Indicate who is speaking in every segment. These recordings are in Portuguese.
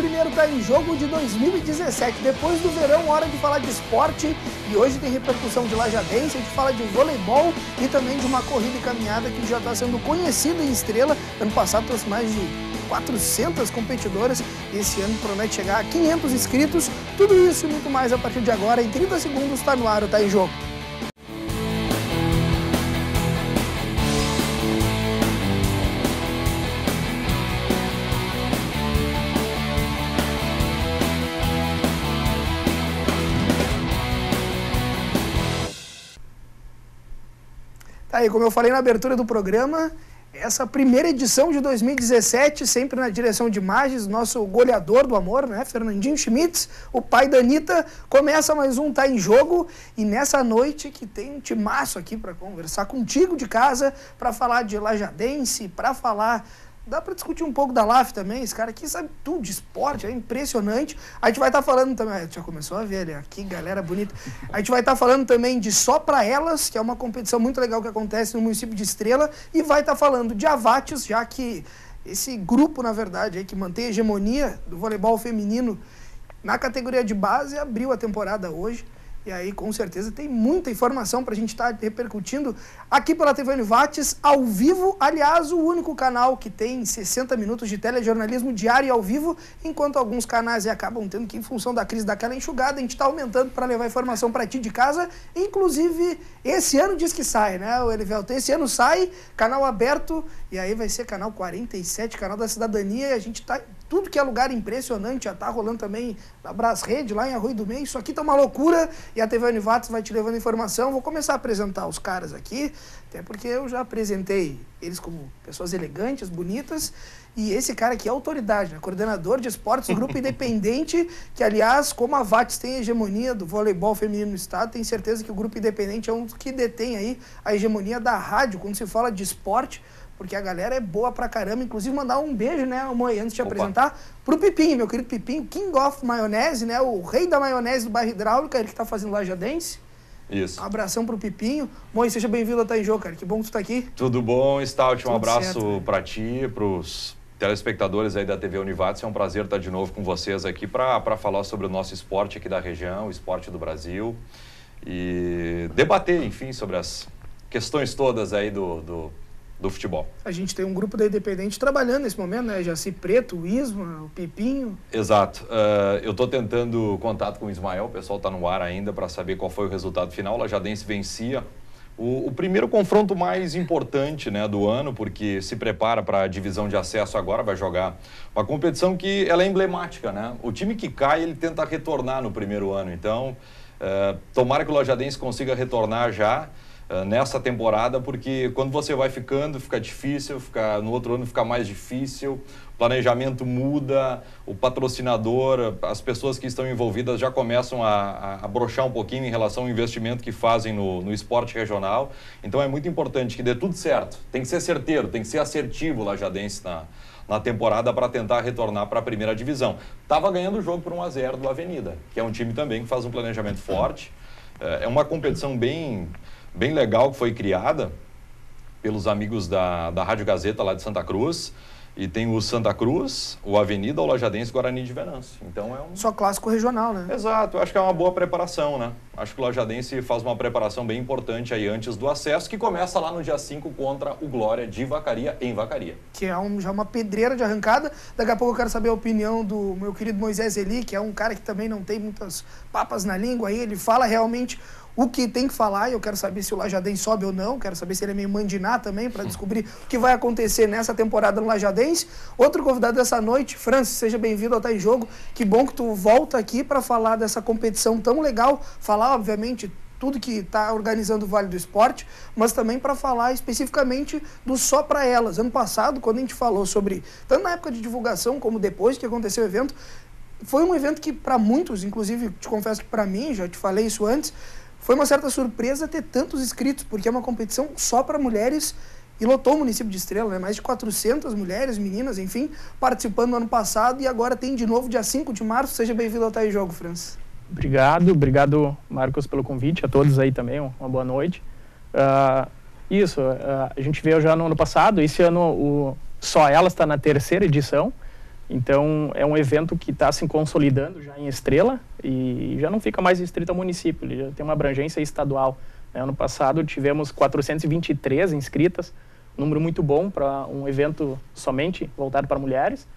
Speaker 1: Primeiro tá em jogo de 2017, depois do verão, hora de falar de esporte. E hoje tem repercussão de lajadense, a gente fala de voleibol e também de uma corrida e caminhada que já está sendo conhecida em estrela. Ano passado trouxe mais de 400 competidoras. Esse ano promete chegar a 500 inscritos. Tudo isso e muito mais a partir de agora. Em 30 segundos está no ar, tá em jogo. aí, como eu falei na abertura do programa, essa primeira edição de 2017, sempre na direção de imagens, nosso goleador do amor, né? Fernandinho Schmitz, o pai da Anitta, começa mais um Tá em Jogo. E nessa noite que tem um timaço aqui para conversar contigo de casa, para falar de Lajadense, para falar dá para discutir um pouco da LAF também. Esse cara aqui sabe tudo de esporte, é impressionante. A gente vai estar tá falando também. Já começou a ver ali, aqui, galera bonita. A gente vai estar tá falando também de Só para Elas, que é uma competição muito legal que acontece no município de Estrela. E vai estar tá falando de Avates, já que esse grupo, na verdade, aí, que mantém a hegemonia do voleibol feminino na categoria de base abriu a temporada hoje. E aí, com certeza, tem muita informação para a gente estar tá repercutindo aqui pela TV Univates, ao vivo. Aliás, o único canal que tem 60 minutos de telejornalismo diário e ao vivo, enquanto alguns canais acabam tendo que, em função da crise daquela enxugada, a gente está aumentando para levar informação para ti de casa. Inclusive, esse ano diz que sai, né, o Elivelton? Esse ano sai, canal aberto, e aí vai ser canal 47, canal da cidadania, e a gente está tudo que é lugar impressionante, já tá rolando também na Brasrede, lá em Arroio do Meio. Isso aqui tá uma loucura e a TV Univates vai te levando informação. Vou começar a apresentar os caras aqui, até porque eu já apresentei eles como pessoas elegantes, bonitas. E esse cara aqui é autoridade, né? coordenador de esportes do Grupo Independente, que, aliás, como a VATS tem a hegemonia do voleibol feminino no Estado, tenho certeza que o Grupo Independente é um dos que detém aí a hegemonia da rádio quando se fala de esporte porque a galera é boa pra caramba. Inclusive, mandar um beijo, né, mãe, antes de Opa. apresentar, pro Pipim, meu querido Pipim, King of Maionese, né, o rei da maionese do bairro Hidráulica, ele que tá fazendo lá Jadense. Isso. Um abração pro Pipinho. mãe seja bem-vindo até tá em jogo, cara. Que bom que tu tá aqui.
Speaker 2: Tudo bom, Stout? Um abraço para ti, pros telespectadores aí da TV Univates. É um prazer estar tá de novo com vocês aqui para falar sobre o nosso esporte aqui da região, o esporte do Brasil. E debater, enfim, sobre as questões todas aí do, do do futebol.
Speaker 1: A gente tem um grupo da Independente trabalhando nesse momento, né? Jaci Preto, o Isma, o Pipinho.
Speaker 2: Exato. Uh, eu estou tentando contato com o Ismael, o pessoal está no ar ainda para saber qual foi o resultado final. O Lajadense vencia o, o, primeiro confronto mais importante né, do ano, porque se prepara para a divisão de acesso agora, vai jogar uma competição que ela é emblemática. Né? O time que cai, ele tenta retornar no primeiro ano. Então, uh, tomara que o Lajadense consiga retornar já. Eh, nessa temporada, porque quando você vai ficando, fica difícil, fica, no outro ano fica mais difícil, o planejamento muda, o patrocinador, as pessoas que estão envolvidas já começam a, a, brochar um pouquinho em relação ao investimento que fazem no, no esporte regional. Então é muito importante que dê tudo certo. Tem que ser certeiro, tem que ser assertivo o Lajadense na, na temporada para tentar retornar para a primeira divisão. Estava ganhando o jogo por 1 a 0 do Avenida, que é um time também que faz um planejamento forte. É, é uma competição bem bem legal que foi criada pelos amigos da, da Rádio Gazeta lá de Santa Cruz. E tem o Santa Cruz, o Avenida, o Lajadense Guarani de Venâncio. Então é um... Só clássico regional, né? Exato. Acho que é uma boa preparação, né? Acho que o Lajadense faz uma preparação bem importante aí antes do acesso, que começa lá no dia 5 contra o Glória de Vacaria, em Vacaria.
Speaker 1: Que é um, já uma pedreira de arrancada. Daqui a pouco eu quero saber a opinião do meu querido Moisés Eli, que é um cara que também não tem muitas papas na língua aí. Ele fala realmente o que tem que falar, e eu quero saber se o Lajadense sobe ou não, quero saber se ele é meio mandiná também, para descobrir o que vai acontecer nessa temporada no Lajadense. Outro convidado dessa noite, Francis, seja bem-vindo ao Tá em Jogo. Que bom que tu volta aqui para falar dessa competição tão legal, falar, obviamente, tudo que está organizando o Vale do Esporte, mas também para falar especificamente do Só para Elas. Ano passado, quando a gente falou sobre, tanto na época de divulgação como depois que aconteceu o evento, foi um evento que para muitos, inclusive te confesso que para mim, já te falei isso antes, foi uma certa surpresa ter tantos inscritos, porque é uma competição só para mulheres e lotou o município de Estrela, né? Mais de 400 mulheres, meninas, enfim, participando no ano passado e agora tem de novo dia 5 de março. Seja bem-vindo ao Tá Jogo, França.
Speaker 3: Obrigado, obrigado, Marcos, pelo convite. A todos aí também, uma boa noite. Uh, isso, uh, a gente veio já no ano passado. Esse ano o Só Elas está na terceira edição. Então, é um evento que está se consolidando já em Estrela e já não fica mais restrito ao município, ele já tem uma abrangência estadual. Né? Ano passado tivemos 423 inscritas, número muito bom para um evento somente voltado para mulheres.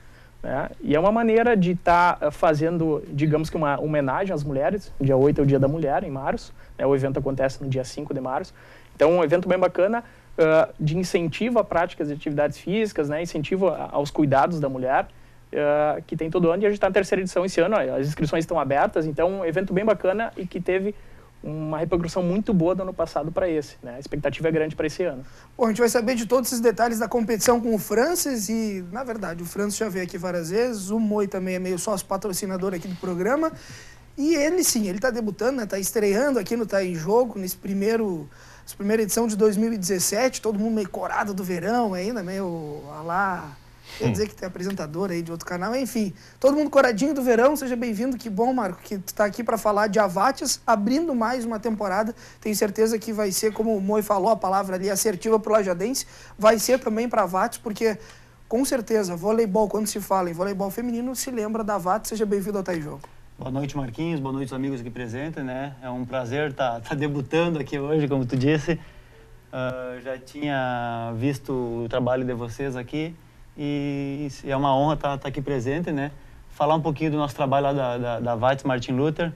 Speaker 3: Né? E é uma maneira de estar tá eh, fazendo, digamos que uma homenagem às mulheres. Dia 8 é o Dia da Mulher, em março. Né? O evento acontece no dia 5 de março. Então, um evento bem bacana uh, de incentivo a práticas de atividades físicas, né? incentivo a, aos cuidados da mulher. Ah, que tem todo ano, e a gente está na terceira edição esse ano, as inscrições estão abertas, então um evento bem bacana e que teve uma repercussão muito boa do ano passado para esse. Né? A expectativa é grande para esse ano. Bom, a gente vai saber de todos esses detalhes da competição com o Francis e, na verdade, o
Speaker 1: Francis já veio aqui várias vezes, o Moi também é meio sócio patrocinador aqui do programa. E ele sim, ele está debutando, está né? Tá estreando aqui no Tá em Jogo, nesse primeiro, primeira edição de 2017, todo mundo meio corado do verão ainda, meio a lá Quer hum. dizer que tem apresentador aí de outro canal, enfim. Todo mundo coradinho do verão, seja bem-vindo. Que bom, Marco, que tu tá aqui para falar de Avates, abrindo mais uma temporada. Tenho certeza que vai ser, como o Moi falou, a palavra ali assertiva pro Lajadense, vai ser também para Avates, porque com certeza, voleibol, quando se fala em voleibol feminino, se lembra da Avates. Seja bem-vindo ao Tá Jogo.
Speaker 4: Boa noite, Marquinhos. Boa noite, amigos aqui presentes, né? É um prazer estar tá, tá debutando aqui hoje, como tu disse. Uh, já tinha visto o trabalho de vocês aqui e, é uma honra estar, tá, estar tá aqui presente, né? Falar um pouquinho do nosso trabalho lá da, da, da Weitz Martin Luther.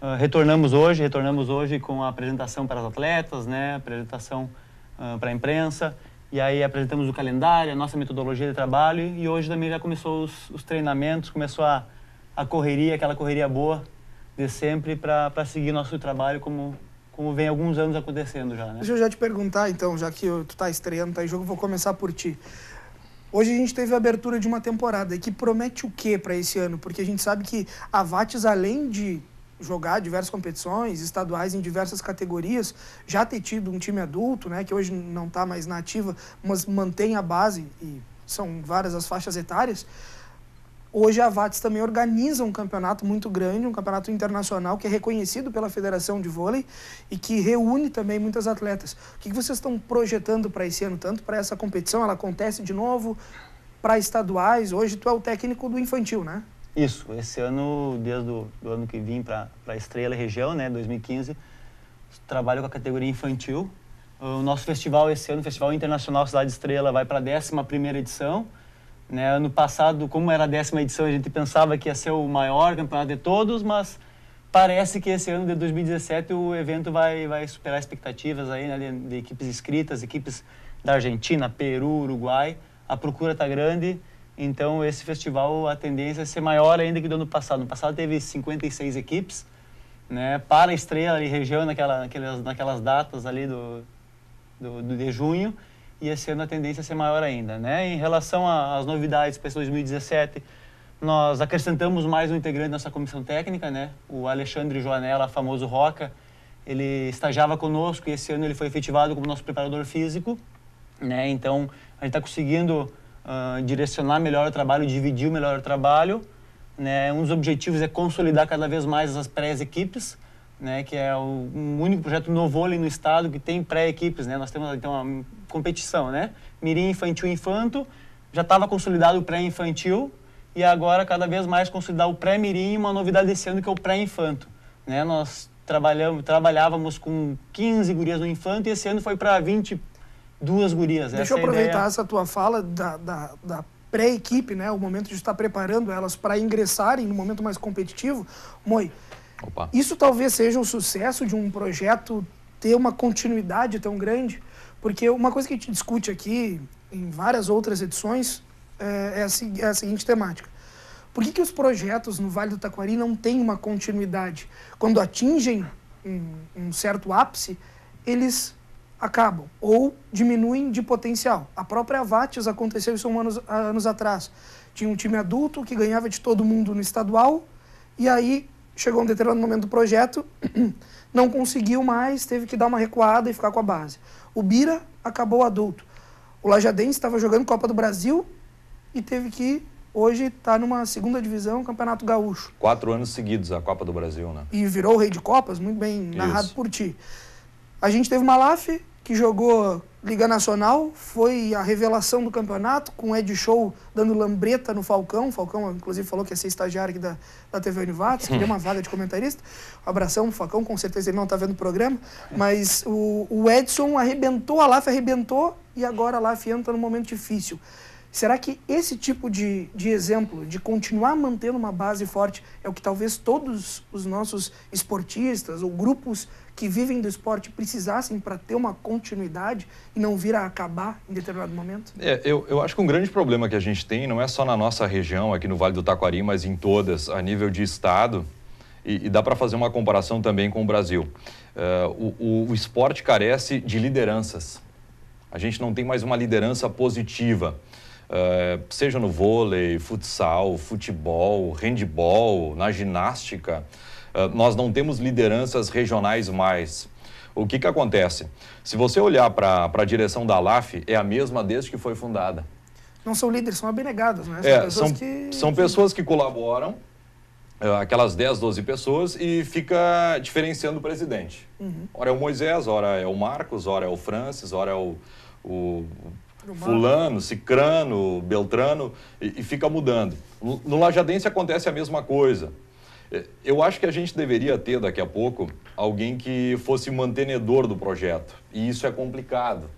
Speaker 4: Uh, retornamos hoje, retornamos hoje com a apresentação para os atletas, né? Apresentação uh, para a imprensa. E aí apresentamos o calendário, a nossa metodologia de trabalho e hoje também já começou os, os treinamentos, começou a, a correria, aquela correria boa de sempre para seguir nosso trabalho como, como vem alguns anos acontecendo já, né? Deixa eu
Speaker 1: já te perguntar então, já que tu tá estreando, tá em jogo, vou começar por ti. Hoje a gente teve a abertura de uma temporada que promete o que para esse ano? Porque a gente sabe que a Vates, além de jogar diversas competições estaduais em diversas categorias, já ter tido um time adulto, né, que hoje não está mais na ativa, mas mantém a base e são várias as faixas etárias. Hoje a VATS também organiza um campeonato muito grande, um campeonato internacional que é reconhecido pela Federação de Vôlei e que reúne também muitas atletas. O que vocês estão projetando para esse ano, tanto para essa competição? Ela acontece de novo para estaduais? Hoje tu é o técnico do infantil, né?
Speaker 4: Isso. Esse ano, desde o ano que vim para a Estrela Região, né, 2015, trabalho com a categoria infantil. O nosso festival esse ano, o Festival Internacional Cidade Estrela, vai para a 11 edição. Né? Ano passado, como era a décima edição, a gente pensava que ia ser o maior campeonato de todos, mas parece que esse ano de 2017 o evento vai, vai superar expectativas aí, né? de, de equipes inscritas, equipes da Argentina, Peru, Uruguai. A procura está grande, então esse festival a tendência é ser maior ainda que do ano passado. No passado teve 56 equipes, né? para estrela e região naquela, naquelas, naquelas datas ali do, do, do, de junho e esse ano a tendência é ser maior ainda. Né? Em relação às novidades para 2017, nós acrescentamos mais um integrante da nossa comissão técnica, né? o Alexandre Joanela, famoso Roca. Ele estagiava conosco e esse ano ele foi efetivado como nosso preparador físico. Né? Então, a gente está conseguindo uh, direcionar melhor o trabalho, dividir melhor o trabalho. Né? Um dos objetivos é consolidar cada vez mais as pré-equipes, né? que é o um único projeto novo ali no estado que tem pré-equipes. Né? Nós temos então competição, né? Mirim infantil infanto, já estava consolidado o pré-infantil e agora cada vez mais consolidar o pré-mirim uma novidade desse ano que é o pré-infanto, né? Nós trabalhamos, trabalhávamos com 15 gurias no infanto e esse ano foi para 22 gurias. Deixa eu é aproveitar ideia... essa
Speaker 1: tua fala da, da, da pré-equipe, né? O momento de estar preparando elas para ingressarem no momento mais competitivo. Moi, Opa. isso talvez seja um sucesso de um projeto ter uma continuidade tão grande, porque uma coisa que a gente discute aqui, em várias outras edições, é, é a, é a seguinte temática. Por que, que os projetos no Vale do Taquari não têm uma continuidade? Quando atingem um, um certo ápice, eles acabam ou diminuem de potencial. A própria Vates aconteceu isso anos, anos atrás. Tinha um time adulto que ganhava de todo mundo no estadual e aí chegou um determinado momento do projeto, não conseguiu mais, teve que dar uma recuada e ficar com a base. O Bira acabou adulto. O Lajadense estava jogando Copa do Brasil e teve que hoje estar tá numa segunda divisão, Campeonato Gaúcho.
Speaker 2: Quatro anos seguidos a Copa do Brasil, né?
Speaker 1: E virou o rei de Copas, muito bem narrado Isso. por ti. A gente teve uma LAF que jogou Liga Nacional, foi a revelação do campeonato, com o Ed Show dando lambreta no Falcão. O Falcão, inclusive, falou que ia ser estagiário aqui da, da TV Univates, que deu uma vaga de comentarista. Um abração pro Falcão, com certeza ele não está vendo o programa. Mas o, o Edson arrebentou, a LAF arrebentou e agora a LAF entra num momento difícil. Será que esse tipo de, de exemplo, de continuar mantendo uma base forte, é o que talvez todos os nossos esportistas ou grupos que vivem do esporte precisassem para ter uma continuidade e não vir a acabar em determinado momento? É,
Speaker 2: eu, eu acho que um grande problema que a gente tem, não é só na nossa região, aqui no Vale do Taquari, mas em todas, a nível de Estado, e, e dá para fazer uma comparação também com o Brasil. Uh, o, o, o esporte carece de lideranças. A gente não tem mais uma liderança positiva. Eh, seja no vôlei, futsal, futebol, handball, na ginástica, eh, nós não temos lideranças regionais mais. O que, que acontece? Se você olhar para a direção da LAF, é a mesma desde que foi fundada.
Speaker 1: Não são líderes, são abnegados, né? São, é, pessoas, são,
Speaker 2: que... são pessoas que colaboram, eh, aquelas 10, 12 pessoas, e fica diferenciando o presidente. Uhum. Ora é o Moisés, ora é o Marcos, ora é o Francis, ora é o, o
Speaker 1: fulano,
Speaker 2: cicrano, beltrano, e, e fica mudando. No, no Lajadense acontece a mesma coisa. É, eu acho que a gente deveria ter daqui a pouco alguém que fosse mantenedor do projeto. E isso é complicado,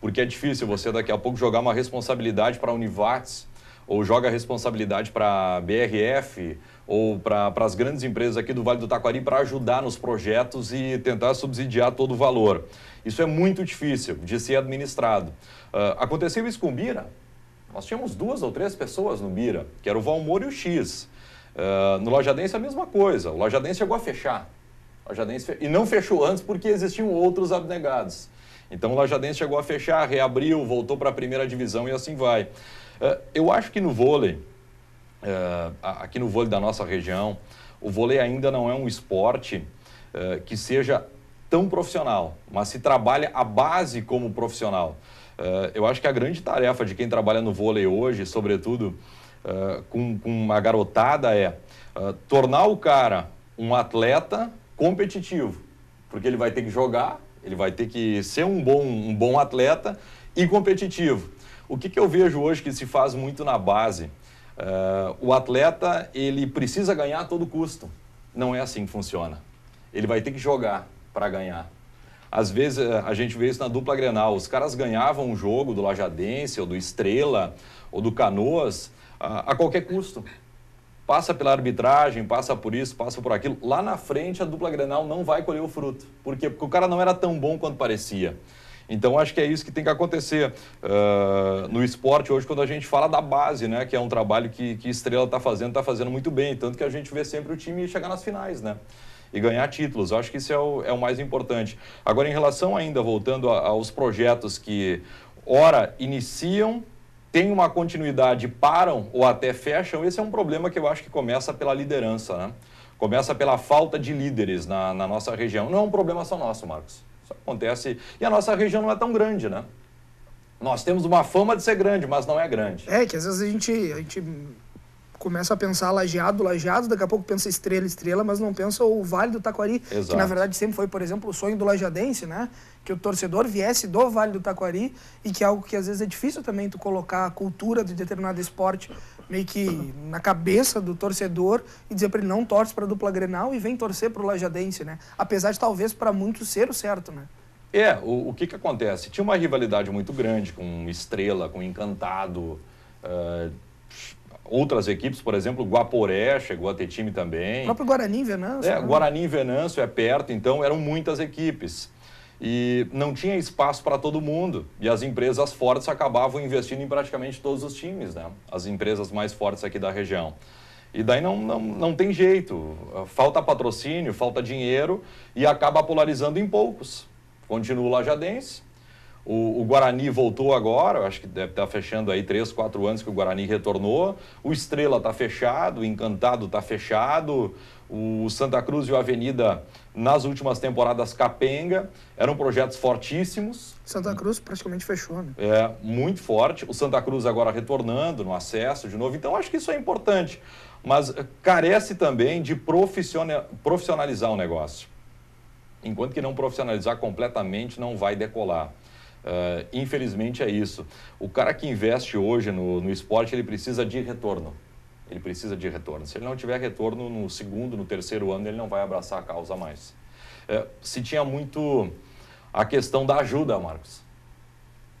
Speaker 2: porque é difícil você daqui a pouco jogar uma responsabilidade para a Univates, ou joga a responsabilidade para a BRF, ou para as grandes empresas aqui do Vale do Taquari para ajudar nos projetos e tentar subsidiar todo o valor. Isso é muito difícil de ser administrado. Uh, aconteceu isso com o Bira. Nós tínhamos duas ou três pessoas no Bira, que era o Valmor e o X. Uh, no Lojadense é a mesma coisa. O Lojadense chegou a fechar. Lojadense fe... E não fechou antes porque existiam outros abnegados. Então o Lajadense chegou a fechar, reabriu, voltou para a primeira divisão e assim vai. Ah, eu acho que no vôlei, aqui no vôlei da nossa região, o vôlei ainda não é um esporte que seja tão profissional, mas se trabalha a base como profissional. Uh, eu acho que a grande tarefa de quem trabalha no vôlei hoje, sobretudo uh, com, com uma garotada, é uh, tornar o cara um atleta competitivo, porque ele vai ter que jogar, ele vai ter que ser um bom, um bom atleta e competitivo. O que, que eu vejo hoje que se faz muito na base? o atleta ele precisa ganhar a todo custo. Não é assim que funciona. Ele vai ter que jogar, para ganhar. Às vezes eh, a gente vê isso na dupla Grenal. Os caras ganhavam um jogo do Lajadense, ou do Estrela, ou do Canoas, a, a qualquer custo. Passa pela arbitragem, passa por isso, passa por aquilo. Lá na frente a dupla Grenal não vai colher o fruto. Por quê? Porque o cara não era tão bom quanto parecia. Então acho que é isso que tem que acontecer uh, no esporte hoje quando a gente fala da base, né? Que é um trabalho que, que Estrela está fazendo, está fazendo muito bem. Tanto que a gente vê sempre o time chegar nas finais, né? e ganhar títulos. Eu acho que isso é o, é o mais importante. Agora, em relação ainda, voltando a, aos projetos que, ora, iniciam tem uma continuidade, param ou até fecham, esse é um problema que eu acho que começa pela liderança, né? Começa pela falta de líderes na, na, nossa região. Não é um problema só nosso, Marcos. Isso acontece. E a nossa região não é tão grande, né? Nós temos uma fama de ser grande, mas não é grande. É, que às vezes a gente, a gente
Speaker 1: começa a pensar lajeado, lajeado, daqui a pouco pensa estrela, estrela, mas não pensa o Vale do Taquari, Exato. que na verdade sempre foi, por exemplo, o sonho do lajadense, né? Que o torcedor viesse do Vale do Taquari e que é algo que às vezes é difícil também tu colocar a cultura de determinado esporte meio que na cabeça do torcedor e dizer para ele não torce para a dupla Grenal e vem torcer para o lajadense, né? Apesar de talvez para muitos ser o certo, né?
Speaker 2: É, o, o que que acontece? Tinha uma rivalidade muito grande com Estrela, com Encantado, uh outras equipes, por exemplo, Guaporé chegou a ter time também. O próprio
Speaker 1: Guarani e Venâncio. É, né? Guarani
Speaker 2: e Venâncio é perto, então eram muitas equipes. E não tinha espaço para todo mundo. E as empresas fortes acabavam investindo em praticamente todos os times, né? As empresas mais fortes aqui da região. E daí não, não, não tem jeito. Falta patrocínio, falta dinheiro e acaba polarizando em poucos. Continua o Lajadense, o, o, Guarani voltou agora, acho que deve estar tá fechando aí três, quatro anos que o Guarani retornou. O Estrela está fechado, o Encantado está fechado. O Santa Cruz e o Avenida, nas últimas temporadas, capenga. Eram projetos fortíssimos. Santa Cruz praticamente fechou, né? É, muito forte. O Santa Cruz agora retornando no acesso de novo. Então, acho que isso é importante. Mas carece também de profissionalizar o negócio. Enquanto que não profissionalizar completamente, não vai decolar. Uh, infelizmente é isso. O cara que investe hoje no, no esporte, ele precisa de retorno. Ele precisa de retorno. Se ele não tiver retorno no segundo, no terceiro ano, ele não vai abraçar a causa mais. É, se tinha muito a questão da ajuda, Marcos.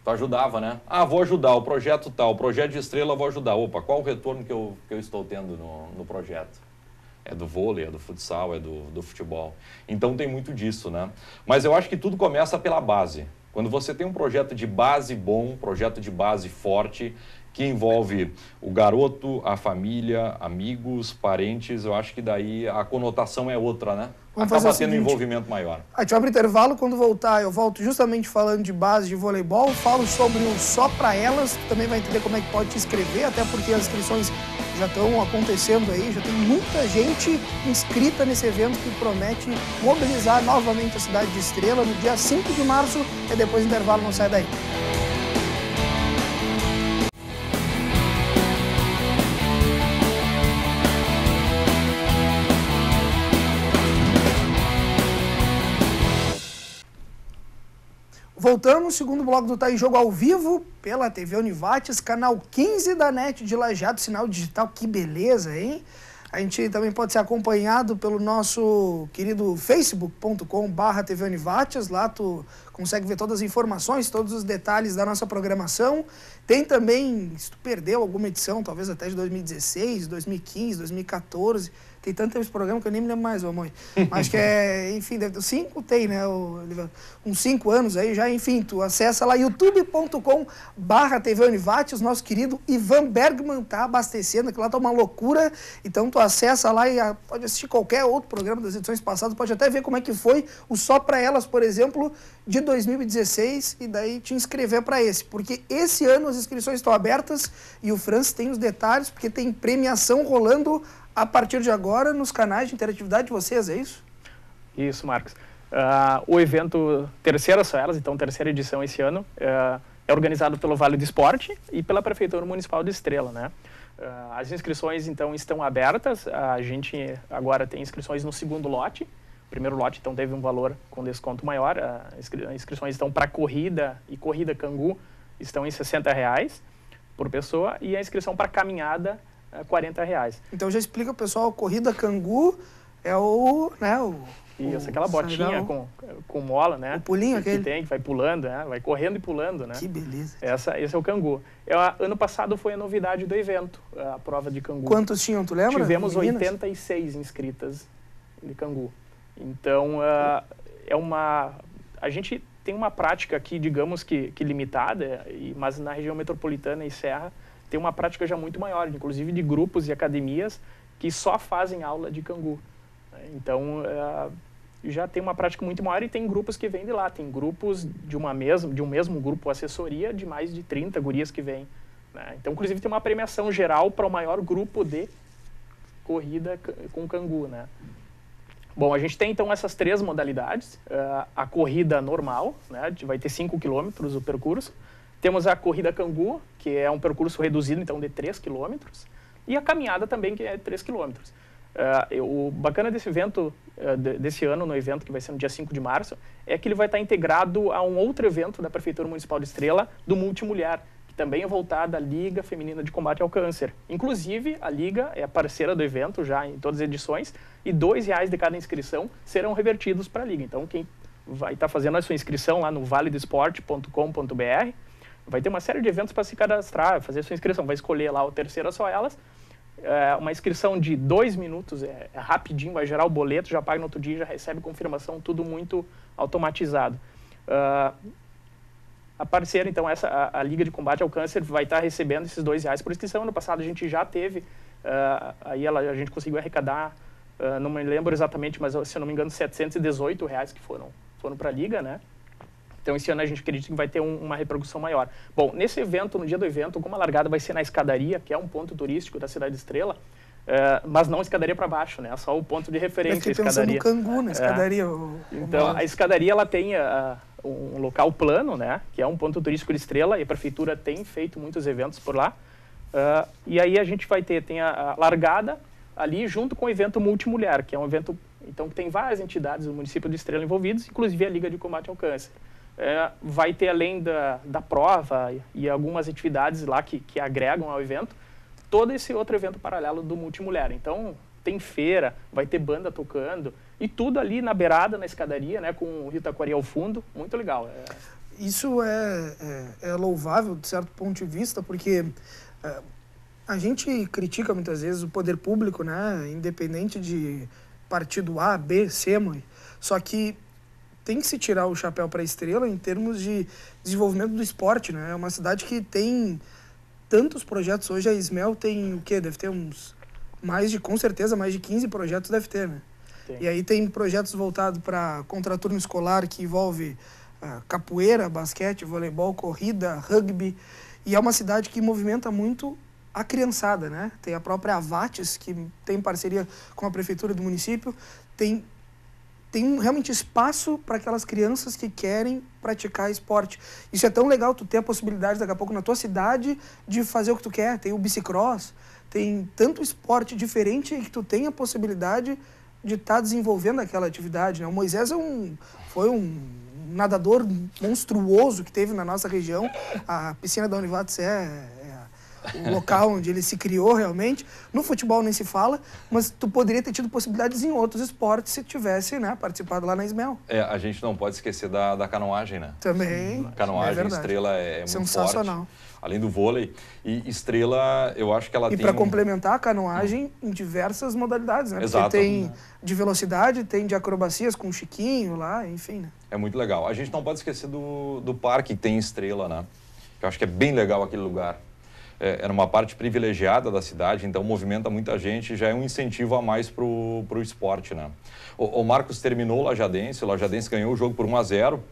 Speaker 2: Tu ajudava, né? Ah, vou ajudar, o projeto tal, o projeto de estrela, vou ajudar. Opa, qual o retorno que eu, que eu estou tendo no, no projeto? é do vôlei, é do futsal, é do, do futebol. Então tem muito disso, né? Mas eu acho que tudo começa pela base. Quando você tem um projeto de base bom, um projeto de base forte, que envolve o garoto, a família, amigos, parentes, eu acho que daí a conotação é outra, né? Vamos Acaba tendo um envolvimento maior.
Speaker 1: A gente abre o intervalo, quando voltar eu volto justamente falando de base de voleibol, falo sobre o Só para Elas, também vai entender como é que pode te inscrever, até porque as inscrições já estão acontecendo aí, já tem muita gente inscrita nesse evento que promete mobilizar novamente a cidade de Estrela no dia 5 de março e depois do intervalo não sai daí. Voltamos segundo bloco do Tá em Jogo ao vivo pela TV Univates, canal 15 da NET de Lajado, sinal digital, que beleza, hein? A gente também pode ser acompanhado pelo nosso querido facebook.com barra TV Univates, lá tu consegue ver todas as informações, todos os detalhes da nossa programação. Tem também, se tu perdeu alguma edição, talvez até de 2016, 2015, 2014, tem tantos programas que eu nem me lembro mais, ô mãe. Mas que é, enfim, deve, cinco tem, né? O, uns cinco anos aí já, enfim, tu acessa lá youtube.com barra TV Univate, os nosso querido Ivan Bergman tá abastecendo, que lá tá uma loucura. Então tu acessa lá e a, ah, pode assistir qualquer outro programa das edições passadas, pode até ver como é que foi o Só Pra Elas, por exemplo, de 2016 e daí te inscrever para esse, porque esse ano as inscrições estão abertas e o Francis tem os detalhes, porque tem premiação rolando a partir de agora nos canais de interatividade de vocês, é isso?
Speaker 3: Isso, Marcos. Uh, o evento Terceira Feras, então terceira edição esse ano, uh, é organizado pelo Vale do Esporte e pela Prefeitura Municipal de Estrela, né? Uh, as inscrições, então, estão abertas. A gente agora tem inscrições no segundo lote, primeiro lote então teve um valor com desconto maior. As inscri inscrições estão para corrida e corrida cangu estão em 60 reais por pessoa e a inscrição para caminhada é eh, 40 reais.
Speaker 1: Então já explica o pessoal, corrida cangu é o, né, o
Speaker 3: isso, aquela botinha com, com mola, né? O pulinho que, aquele. Que tem, que vai pulando, né? Vai correndo e pulando, né? Que beleza. Essa, esse é o cangu. Eu, ano passado foi a novidade do evento, a prova de cangu. Quantos
Speaker 1: tinham, tu lembra? Tivemos Meninas?
Speaker 3: 86 inscritas de cangu. Então, uh, é uma... A gente tem uma prática aqui, digamos que, que limitada, e, mas na região metropolitana e serra, tem uma prática já muito maior, inclusive de grupos e academias que só fazem aula de cangu. Né? Então, uh, já tem uma prática muito maior e tem grupos que vêm de lá. Tem grupos de, uma mesma, de um mesmo grupo assessoria de mais de 30 gurias que vêm. Né? Então, inclusive, tem uma premiação geral para o maior grupo de corrida com cangu, né? Bom, a gente tem então essas três modalidades. Uh, a corrida normal, né, vai ter 5 quilômetros o percurso. Temos a corrida cangu, que é um percurso reduzido, então, de 3 quilômetros. E a caminhada também, que é 3 quilômetros. Uh, o bacana desse evento, uh, desse ano, no evento que vai ser no dia 5 de março, é que ele vai estar integrado a um outro evento da Prefeitura Municipal de Estrela, do Multimulher, também é voltada à Liga Feminina de Combate ao Câncer. Inclusive, a Liga é parceira do evento já em todas as edições e dois reais de cada inscrição serão revertidos para a Liga. Então, quem vai estar tá fazendo a sua inscrição lá no valedesporte.com.br vai ter uma série de eventos para se cadastrar, fazer a sua inscrição. Vai escolher lá o terceiro Só Elas. É uma inscrição de dois minutos, é, é rapidinho, vai gerar o boleto, já paga no outro dia, já recebe confirmação, tudo muito automatizado. Uh, a parceira. Então, essa, a, a, Liga de Combate ao Câncer vai estar recebendo esses dois reais por inscrição. No passado, a gente já teve, uh, aí ela, a gente conseguiu arrecadar, uh, não me lembro exatamente, mas se eu não me engano, 718 reais que foram, foram para a Liga, né? Então, esse ano a gente acredita que vai ter um, uma repercussão maior. Bom, nesse evento, no dia do evento, como a largada vai ser na escadaria, que é um ponto turístico da Cidade Estrela, é, mas não escadaria para baixo, né? Só o ponto de referência, a escadaria. no cangu, na é. escadaria. É. O, então, a escadaria, ela tem ah, um local plano, né? Que é um ponto turístico de estrela e a prefeitura tem feito muitos eventos por lá. Uh, e aí a gente vai ter, tem a, a largada ali junto com o evento Multimulher, que é um evento, então, que tem várias entidades do município de Estrela envolvidos, inclusive a Liga de Combate ao Câncer. É, vai ter, além da, da prova e, e algumas atividades lá que, que agregam ao evento, todo esse outro evento paralelo do Multimulher. Então, tem feira, vai ter banda tocando, e tudo ali na beirada, na escadaria, né, com o Rio Taquari ao fundo, muito legal. É...
Speaker 1: Isso é, é, é, louvável, de certo ponto de vista, porque é, a gente critica muitas vezes o poder público, né, independente de partido A, B, C, mãe. Só que tem que se tirar o chapéu para a estrela em termos de desenvolvimento do esporte, né? É uma cidade que tem tantos projetos. Hoje a Ismel tem o quê? Deve ter uns. Mais de, com certeza, mais de 15 projetos deve ter, né? E aí tem projetos voltados para contraturno escolar que envolve uh, capoeira, basquete, voleibol, corrida, rugby. E é uma cidade que movimenta muito a criançada, né? Tem a própria Avates, que tem parceria com a prefeitura do município. Tem tem realmente espaço para aquelas crianças que querem praticar esporte. Isso é tão legal, tu ter a possibilidade daqui a pouco na tua cidade de fazer o que tu quer. Tem o bicicross, tem tanto esporte diferente que tu tem a possibilidade de estar tá desenvolvendo aquela atividade. Né? O Moisés é um, foi um nadador monstruoso que teve na nossa região. A piscina da Univates é o local onde ele se criou realmente. No futebol nem se fala, mas tu poderia ter tido possibilidades em outros esportes se tivesse né, participado lá na Ismael.
Speaker 2: É, a gente não pode esquecer da, da canoagem, né? Também. A é canoagem é estrela é, é muito Sensacional. Forte, além do vôlei. E estrela, eu acho que ela e tem... E para
Speaker 1: complementar a canoagem em diversas modalidades, né? Exato. Porque tem de velocidade, tem de acrobacias com o Chiquinho lá, enfim, né?
Speaker 2: É muito legal. A gente não pode esquecer do, do parque que tem estrela, né? Eu acho que é bem legal aquele lugar é, era uma parte privilegiada da cidade, então movimenta muita gente, já é um incentivo a mais para o esporte, né? O, o, Marcos terminou o Lajadense, o Lajadense ganhou o jogo por 1 a 0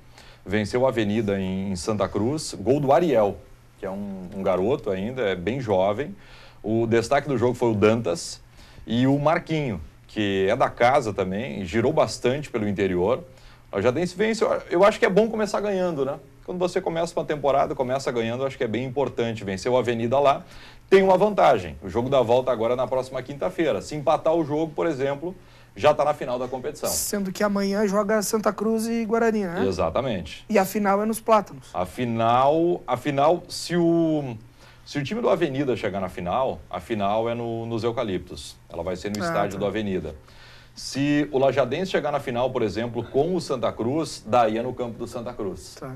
Speaker 2: venceu a Avenida em, em Santa Cruz, gol do Ariel, que é um, um garoto ainda, é bem jovem. O destaque do jogo foi o Dantas e o Marquinho, que é da casa também, girou bastante pelo interior. O Lajadense vence, eu acho que é bom começar ganhando, né? Quando você começa uma temporada, começa ganhando, acho que é bem importante. vencer o Avenida lá, tem uma vantagem. O jogo da volta agora é na próxima quinta-feira. Se empatar o jogo, por exemplo, já está na final da competição. Sendo que
Speaker 1: amanhã joga Santa Cruz e Guarani, né?
Speaker 2: Exatamente.
Speaker 1: E a final é nos Plátanos.
Speaker 2: A final, a final se o se o time do Avenida chegar na final, a final é no, nos Eucaliptos. Ela vai ser no ah, estádio tá. do Avenida. Se o Lajadense chegar na final, por exemplo, com o Santa Cruz, daí é no campo do Santa Cruz. Tá.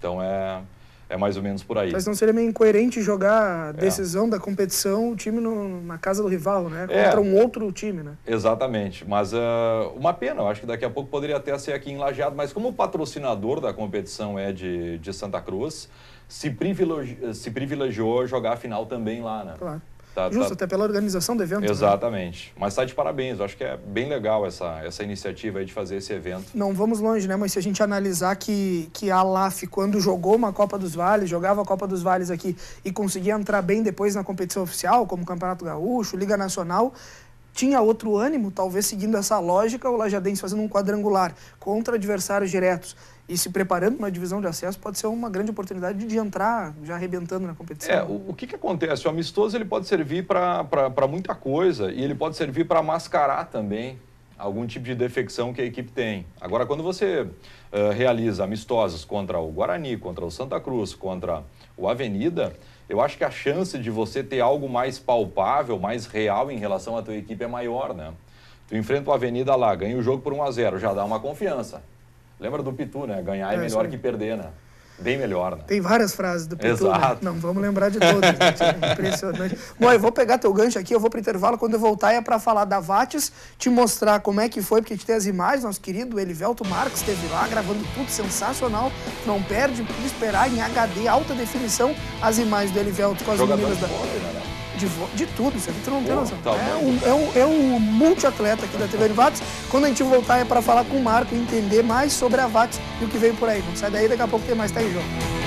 Speaker 2: Então é, é mais ou menos por aí. Mas não seria
Speaker 1: meio incoerente jogar a é. decisão é. da competição o time no, na casa do rival, né? É. Contra é. um outro time, né?
Speaker 2: Exatamente. Mas uh, uma pena, eu acho que daqui a pouco poderia até ser aqui em Lajeado. Mas como o patrocinador da competição é de, de Santa Cruz, se se privilegiou jogar a final também lá, né? Claro. Tá, Justo, tá... até
Speaker 1: pela organização do evento. Né? Exatamente.
Speaker 2: Né? Mas está de parabéns, eu acho que é bem legal essa, essa iniciativa de fazer esse evento.
Speaker 1: Não vamos longe, né? Mas se a gente analisar que, que a LAF, quando jogou uma Copa dos Vales, jogava a Copa dos Vales aqui e conseguia entrar bem depois na competição oficial, como Campeonato Gaúcho, Liga Nacional, tinha outro ânimo, talvez seguindo essa lógica, o Lajadense fazendo um quadrangular contra adversários diretos e se preparando para uma divisão de acesso pode ser uma grande oportunidade de entrar já arrebentando na competição. É, o,
Speaker 2: o que, que acontece? O amistoso ele pode servir para muita coisa e ele pode servir para mascarar também algum tipo de defecção que a equipe tem. Agora, quando você uh, realiza amistosos contra o Guarani, contra o Santa Cruz, contra o Avenida, eu acho que a chance de você ter algo mais palpável, mais real em relação à tua equipe é maior, né? Tu enfrenta o Avenida lá, ganha o jogo por 1 a 0 já dá uma confiança. Lembra do Pitu, né? Ganhar é, é melhor que perder, né? Bem melhor, né?
Speaker 1: Tem várias frases do Pitu. Né? Exato. Né? Não, vamos lembrar de todas. Né? Impressionante. Bom, eu vou pegar teu gancho aqui, eu vou para intervalo. Quando eu voltar é para falar da Vates, te mostrar como é que foi, porque a gente tem as imagens. Nosso querido Elivelto Marques esteve lá gravando tudo sensacional. Não perde, esperar em HD, alta definição, as imagens do Elivelto com as Jogador meninas da. Bola, né? né? de, de tudo, você não tem noção. Tá é, o, é, um é um multiatleta aqui da TV Vax. Quando a gente voltar é para falar com o Marco e entender mais sobre a Vax e o que veio por aí. vamos sai daí, daqui a pouco tem mais, tá aí, João.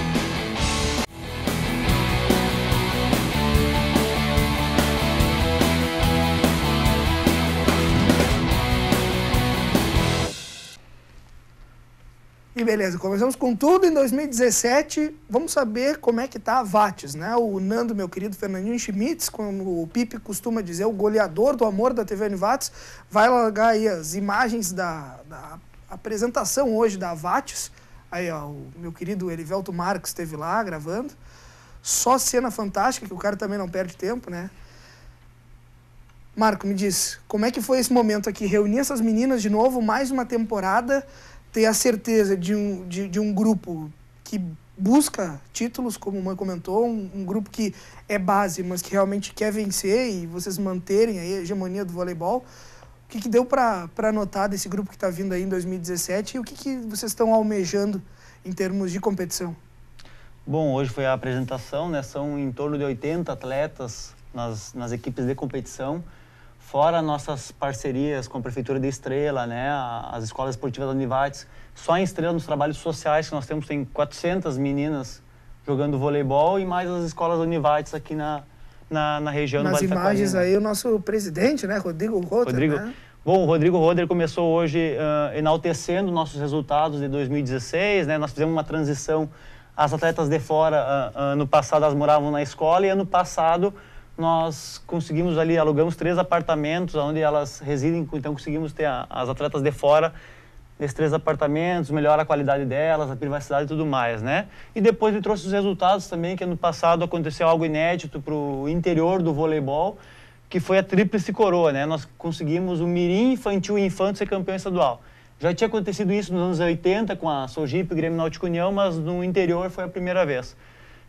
Speaker 1: que beleza, começamos com tudo em 2017. Vamos saber como é que tá a Vates, né? O Nando, meu querido Fernandinho Schmitz, como o Pipe costuma dizer, o goleador do amor da TV Vates, vai largar aí as imagens da, da apresentação hoje da Vates. Aí, ó, o meu querido Erivelto Marques esteve lá gravando. Só cena fantástica, que o cara também não perde tempo, né? Marco, me diz, como é que foi esse momento aqui? Reunir essas meninas de novo, mais uma temporada ter a certeza de um, de, de um grupo que busca títulos, como o Mãe comentou, um, um, grupo que é base, mas que realmente quer vencer e vocês manterem a hegemonia do voleibol. O que, que deu para notar desse grupo que está vindo aí em 2017 e o que, que vocês estão almejando em termos de competição?
Speaker 4: Bom, hoje foi a apresentação, né? São em torno de 80 atletas nas, nas equipes de competição. Fora nossas parcerias com a Prefeitura de Estrela, né, as escolas esportivas da Univates. Só em Estrela, nos trabalhos sociais que nós temos, tem 400 meninas jogando voleibol e mais as escolas da Univates aqui na, na, na região Nas do Vale imagens aí, o nosso
Speaker 1: presidente, né, Rodrigo Roder. Né? Rodrigo, né?
Speaker 4: Bom, o Rodrigo Roder começou hoje uh, enaltecendo nossos resultados de 2016, né? Nós fizemos uma transição as atletas de fora, ano passado elas moravam na escola e ano passado nós conseguimos ali, alugamos três apartamentos onde elas residem, então conseguimos ter a, as atletas de fora nesses três apartamentos, melhora a qualidade delas, a privacidade e tudo mais, né? E depois ele trouxe os resultados também, que ano passado aconteceu algo inédito para o interior do voleibol, que foi a tríplice coroa, né? Nós conseguimos o mirim infantil e infanto ser campeão estadual. Já tinha acontecido isso nos anos 80 com a Sojip e Grêmio Náutico União, mas no interior foi a primeira vez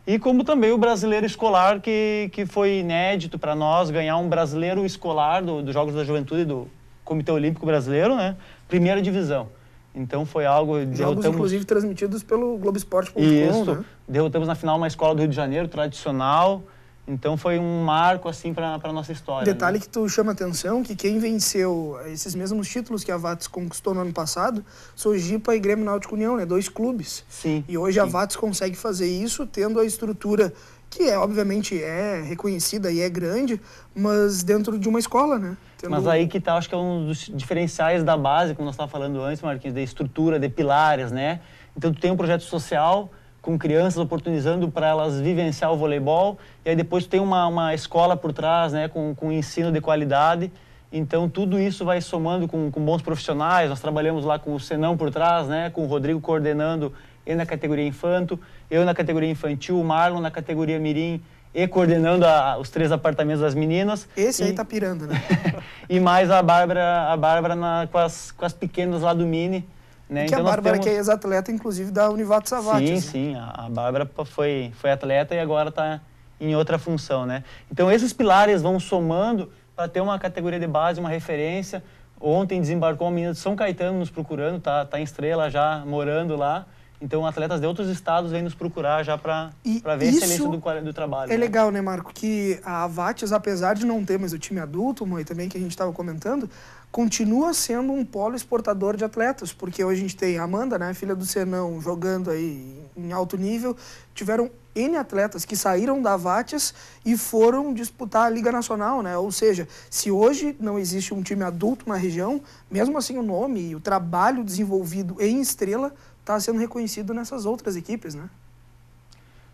Speaker 4: e como também o brasileiro escolar, que, que foi inédito para nós ganhar um brasileiro escolar dos do Jogos da Juventude do Comitê Olímpico Brasileiro, né? Primeira divisão. Então foi algo. Jogos, derrotamos... inclusive, transmitidos
Speaker 1: pelo Globoesporte.com. Isso. Né?
Speaker 4: Derrotamos na final uma escola do Rio de Janeiro tradicional. Então foi um marco assim para a nossa história. Né? Detalhe né?
Speaker 1: que tu chama atenção que quem venceu esses mesmos títulos que a Vats conquistou no ano passado, Sojipa e Grêmio Náutico União, né, dois clubes. Sim. E hoje sim. a Vats consegue fazer isso tendo a estrutura que é obviamente é reconhecida e é grande,
Speaker 4: mas dentro de uma escola, né? Tendo... Mas aí que tá, acho que é um dos diferenciais da base, como nós estávamos falando antes, Marquinhos, de estrutura, de pilares, né? Então tu tem um projeto social, com crianças, oportunizando para elas vivenciar o voleibol. E aí depois tem uma, uma escola por trás, né, com, com ensino de qualidade. Então, tudo isso vai somando com, com, bons profissionais. Nós trabalhamos lá com o Senão por trás, né? com o Rodrigo coordenando ele na categoria infanto, eu na categoria infantil, o Marlon na categoria mirim e coordenando a, os três apartamentos das meninas. Esse e, aí tá pirando, né? e mais a Bárbara, a Bárbara na, com, as, com as pequenas lá do Mini. Né? que então a Bárbara temos... que é
Speaker 1: ex-atleta, inclusive, da Univato Savate. Sim, né?
Speaker 4: sim. A, Bárbara foi, foi atleta e agora está em outra função, né? Então, esses pilares vão somando para ter uma categoria de base, uma referência. Ontem desembarcou uma menina de São Caetano nos procurando, tá, tá em Estrela já, morando lá. Então, atletas de outros estados vêm nos procurar já para ver a excelência do, do trabalho. É né? legal,
Speaker 1: né, Marco? Que a Avates, apesar de não ter mais o time adulto, mãe, também que a gente estava comentando, continua sendo um polo exportador de atletas, porque hoje a gente tem a Amanda, né, filha do Senão, jogando aí em alto nível. Tiveram N atletas que saíram da Vatias e foram disputar a Liga Nacional, né? Ou seja, se hoje não existe um time adulto na região, mesmo assim o nome e o trabalho desenvolvido em estrela está sendo reconhecido nessas outras equipes, né?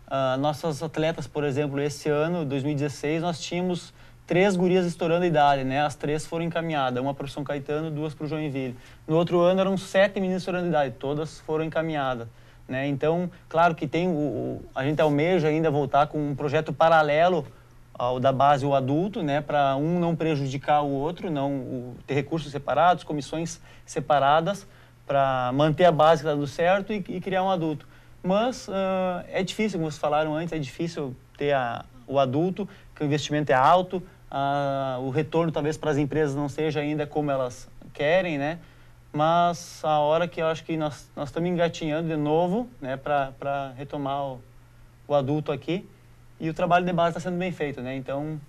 Speaker 4: Uh, nossas atletas, por exemplo, esse ano, 2016, nós tínhamos três gurias estourando a idade, né? As três foram encaminhadas, uma para o São Caetano, duas para o Joinville. No outro ano eram sete meninas estourando a idade, todas foram encaminhadas. Né? Então, claro que tem o, o, a gente almeja ainda voltar com um projeto paralelo ao da base o adulto, né, para um não prejudicar o outro, não o, ter recursos separados, comissões separadas para manter a base que está dando certo e, e, criar um adulto. Mas uh, é difícil, como vocês falaram antes, é difícil ter a, o adulto, que o investimento é alto, o retorno talvez para as empresas não seja ainda como elas querem, né? Mas a hora que eu acho que nós, nós estamos engatinhando de novo, né, para retomar o, o adulto aqui, e o trabalho de base está sendo bem feito, né? Então,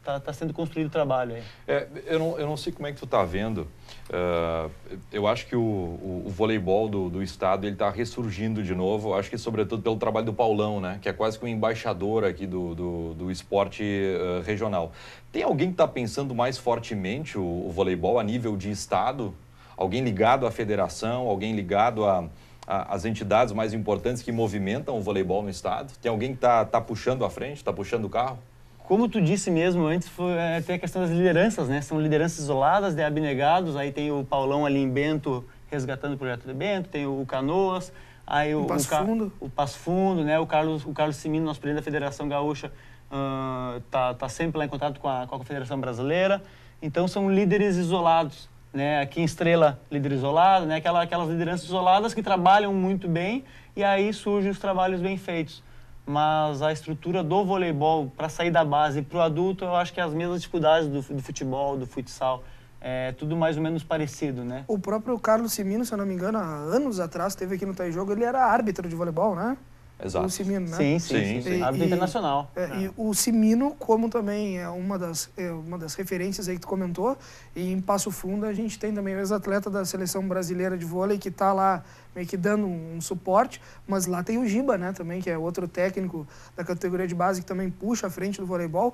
Speaker 4: está tá sendo construído o trabalho aí.
Speaker 2: É, eu, não, eu não sei como é que tu está vendo ah, eu acho que o, o, o voleibol do, do estado ele está ressurgindo de novo. Acho que sobretudo pelo trabalho do Paulão, né, que é quase que um embaixador aqui do, do, do esporte uh, regional. Tem alguém que está pensando mais fortemente o, o, voleibol a nível de estado? Alguém ligado à federação? Alguém ligado às entidades mais importantes que movimentam o voleibol no estado? Tem alguém que está tá puxando à frente, está puxando o carro?
Speaker 4: Como tu disse mesmo antes, foi, é, tem a questão das lideranças, né? São lideranças isoladas, de né? abnegados. Aí tem o Paulão ali em Bento resgatando o projeto de Bento, tem o Canoas, aí o, o Passo o, Fundo, o Passo Fundo, né? O Carlos, o Carlos Simino, nosso presidente da Federação Gaúcha, uh, tá, tá sempre lá em contato com a, com a Confederação Brasileira. Então são líderes isolados, né? Aqui em Estrela, líder isolado, né? Aquela, aquelas lideranças isoladas que trabalham muito bem e aí surgem os trabalhos bem feitos mas a estrutura do voleibol para sair da base para o adulto, eu acho que é as mesmas dificuldades do, do futebol, do futsal. É tudo mais ou menos parecido, né? O próprio Carlos
Speaker 1: Simino, se eu não me engano, há anos atrás, teve aqui no Tai Jogo, ele era árbitro de voleibol, né?
Speaker 4: Exato. O Simino, né? Sim, sim, sim, sim. árbitro internacional.
Speaker 1: É, é. E o Simino, como também é uma das, é uma das referências aí que tu comentou, e em Passo Fundo a gente tem também o ex-atleta da Seleção Brasileira de Vôlei que está lá meio que dando um, suporte, mas lá tem o Giba, né, também, que é outro técnico da categoria de base que também puxa a frente do voleibol.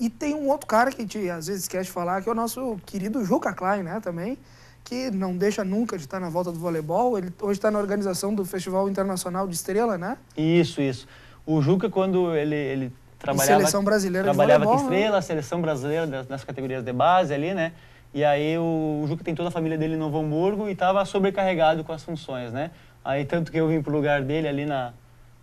Speaker 1: E tem um outro cara que te, às vezes esquece de falar, que é o nosso querido Juca Klein, né, também, que não deixa nunca de estar na volta do voleibol. Ele hoje está na organização do Festival Internacional de Estrela, né?
Speaker 4: Isso, isso. O Juca, quando ele, ele trabalhava... Em seleção brasileira trabalhava de Trabalhava com né? Estrela, né? seleção brasileira das, nas categorias de base ali, né? E aí o, o Juca tem toda a família dele em Novo Hamburgo e estava sobrecarregado com as funções, né? Aí tanto que eu vim pro lugar dele ali na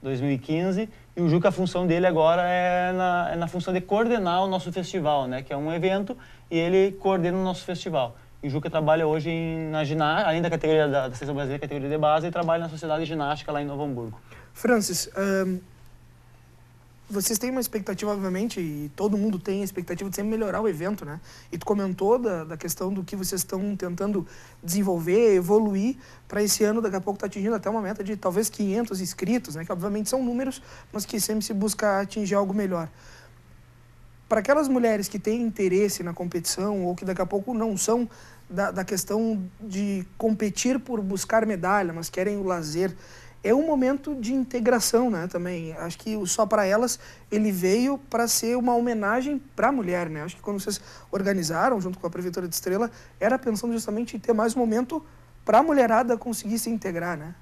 Speaker 4: 2015 e o Juca a função dele agora é na, é na função de coordenar o nosso festival, né? Que é um evento e ele coordena o nosso festival. E o Juca trabalha hoje em, na ginástica, além da categoria da, da Seleção Brasileira, categoria de base, e trabalha na Sociedade de Ginástica lá em Novo Hamburgo. Francis, um
Speaker 1: vocês têm uma expectativa, obviamente, e todo mundo tem a expectativa de sempre melhorar o evento, né? E tu comentou da, da questão do que vocês estão tentando desenvolver, evoluir para esse ano, daqui a pouco está atingindo até uma meta de talvez 500 inscritos, né? Que obviamente são números, mas que sempre se busca atingir algo melhor. Para aquelas mulheres que têm interesse na competição ou que daqui a pouco não são da, da questão de competir por buscar medalha, mas querem o lazer, é um momento de integração, né, também. Acho que o Só para Elas, ele veio para ser uma homenagem para a mulher, né? Acho que quando vocês organizaram junto com a prefeitura de Estrela, era pensando justamente em ter mais um momento para a mulherada conseguir se integrar, né?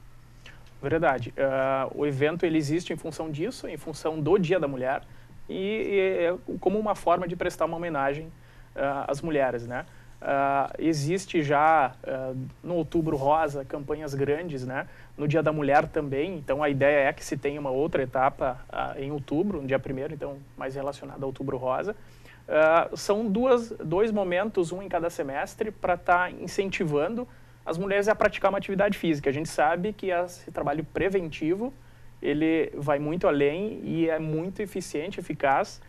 Speaker 3: Verdade. Uh, o evento ele existe em função disso, em função do Dia da Mulher e, e é como uma forma de prestar uma homenagem uh, às mulheres, né? Uh, existe já uh, no Outubro Rosa campanhas grandes, né? No Dia da Mulher também. Então a ideia é que se tenha uma outra etapa uh, em outubro, no dia primeiro, então mais relacionada ao Outubro Rosa. são duas, dois momentos, um em cada semestre, para estar tá incentivando as mulheres a praticar uma atividade física. A gente sabe que esse trabalho preventivo ele vai muito além e é muito eficiente, eficaz,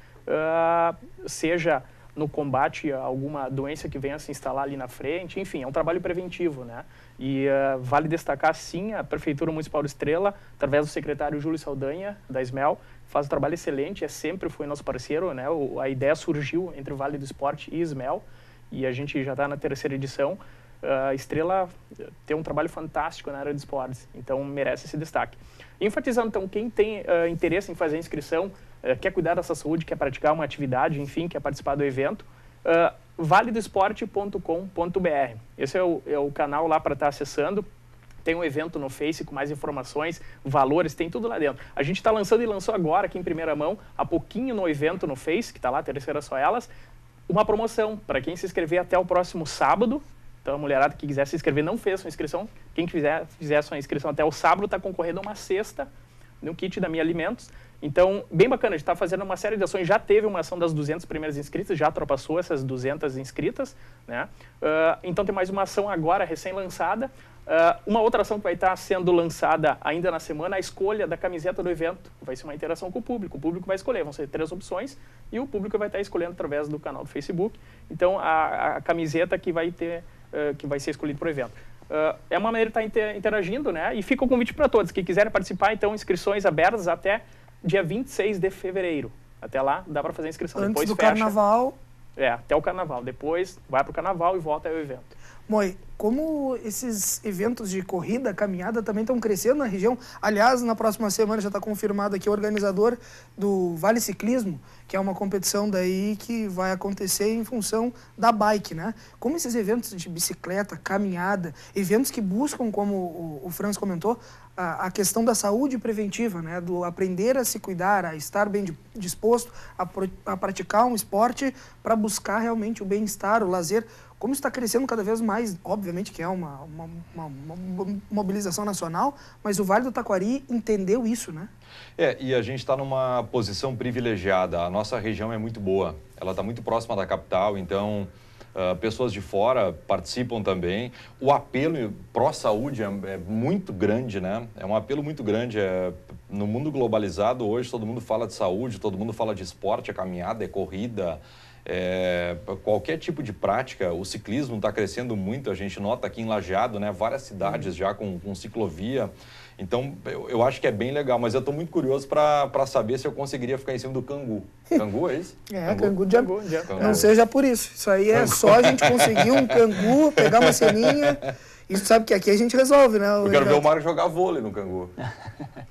Speaker 3: seja no combate a alguma doença que venha a se instalar ali na frente. Enfim, é um trabalho preventivo, né? E uh, vale destacar, sim, a Prefeitura Municipal de Estrela, através do secretário Júlio Saldanha, da SMEL, faz um trabalho excelente, é sempre foi nosso parceiro, né? O, a ideia surgiu entre o Vale do Esporte e SMEL, e a gente já está na terceira edição. Uh, Estrela eh, tem um trabalho fantástico na área de esportes, então merece esse destaque. Enfatizando, então, quem tem uh, interesse em fazer a inscrição, eh, quer cuidar da saúde, quer praticar uma atividade, enfim, quer participar do evento, uh, eh, validoesporte.com.br. Esse é o, é o canal lá para estar tá acessando. Tem um evento no Face com mais informações, valores, tem tudo lá dentro. A gente está lançando e lançou agora aqui em primeira mão, há pouquinho no evento no Face, que está lá, terceira só elas, uma promoção para quem se inscrever até o próximo sábado, então, a mulherada que quiser se inscrever não fez sua inscrição. Quem quiser fizer sua inscrição até o sábado está concorrendo a uma cesta no kit da Minha Alimentos. Então, bem bacana, a gente está fazendo uma série de ações. Já teve uma ação das 200 primeiras inscritas, já ultrapassou essas 200 inscritas. Né? Uh, então, tem mais uma ação agora, recém-lançada. Uh, uma outra ação que vai estar tá sendo lançada ainda na semana, a escolha da camiseta do evento. Vai ser uma interação com o público. O público vai escolher, vão ser três opções e o público vai estar tá escolhendo através do canal do Facebook. Então, a, a camiseta que vai, ter, uh, que vai ser escolhida para o evento. Uh, é uma maneira de tá estar interagindo, né? E fica o convite para todos que quiserem participar, então inscrições abertas até dia 26 de fevereiro. Até lá dá para fazer a inscrição. Antes Depois do fecha.
Speaker 1: carnaval.
Speaker 3: É, até o carnaval. Depois vai para o carnaval e volta ao evento.
Speaker 1: Moi, como esses eventos de corrida, caminhada também estão crescendo na região. Aliás, na próxima semana já está confirmado aqui o organizador do Vale Ciclismo, que é uma competição daí que vai acontecer em função da bike, né? Como esses eventos de bicicleta, caminhada, eventos que buscam, como o, o Franz comentou, a, a, questão da saúde preventiva, né? Do aprender a se cuidar, a estar bem disposto, a, pro, a praticar um esporte para buscar realmente o bem-estar, o lazer como está crescendo cada vez mais, obviamente que é uma, uma, uma, uma mobilização nacional, mas o Vale do Taquari entendeu isso, né?
Speaker 2: É, e a gente está numa posição privilegiada. A nossa região é muito boa, ela está muito próxima da capital, então. Uh, pessoas de fora participam também. O apelo pró-saúde é, é, muito grande, né? É um apelo muito grande. É, no mundo globalizado, hoje, todo mundo fala de saúde, todo mundo fala de esporte, é caminhada, é corrida, é, qualquer tipo de prática, o ciclismo está crescendo muito, a gente nota aqui em Lajeado, né, várias cidades uhum. já com, com ciclovia. Então, eu, eu, acho que é bem legal, mas eu estou muito curioso para saber se eu conseguiria ficar em cima do cangu. Cangu é isso?
Speaker 1: É, cangu, de
Speaker 2: cangu, Não é. seja
Speaker 1: por isso. Isso aí é cangu. só a gente conseguir um cangu, pegar uma ceninha Isso sabe que aqui a gente resolve, né? eu quero ver o
Speaker 2: Mário jogar vôlei no Cangu.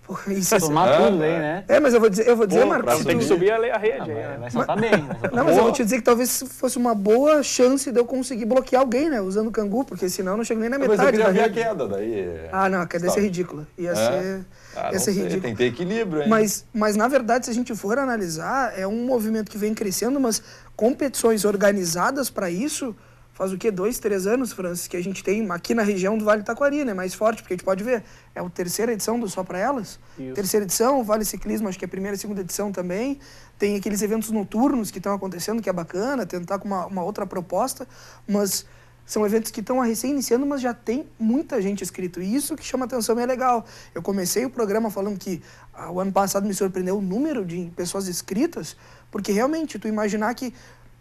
Speaker 1: Pô, isso é é, tudo aí, né? É,
Speaker 3: mas eu vou dizer, eu vou dizer Pô, Marcos. Você tem que subir a, a rede. Não, ah, aí, né? vai soltar mas, bem. Né?
Speaker 1: não, mas eu vou te dizer que talvez fosse uma boa chance de eu conseguir bloquear alguém, né? Usando o Cangu, porque senão eu não chego nem na metade. Ah, mas eu queria ver a queda
Speaker 2: daí. Ah, não, a queda ia ser tá. ridícula. Ia é? ser. Ah, ia ser sei, Tem que ter equilíbrio, hein? Mas,
Speaker 1: mas, na verdade, se a gente for analisar, é um movimento que vem crescendo, mas competições organizadas para isso faz o quê? Dois, três anos, Francis, que a gente tem aqui na região do Vale Taquari, né? Mais forte, porque a gente pode ver, é a terceira edição do Só para Elas. Isso. Terceira edição, Vale Ciclismo, acho que é a primeira e segunda edição também. Tem aqueles eventos noturnos que estão acontecendo, que é bacana, tentar com uma, uma outra proposta, mas são eventos que estão recém iniciando, mas já tem muita gente inscrito. E isso que chama atenção e é legal. Eu comecei o programa falando que ah, o ano passado me surpreendeu o número de pessoas inscritas, porque realmente tu imaginar que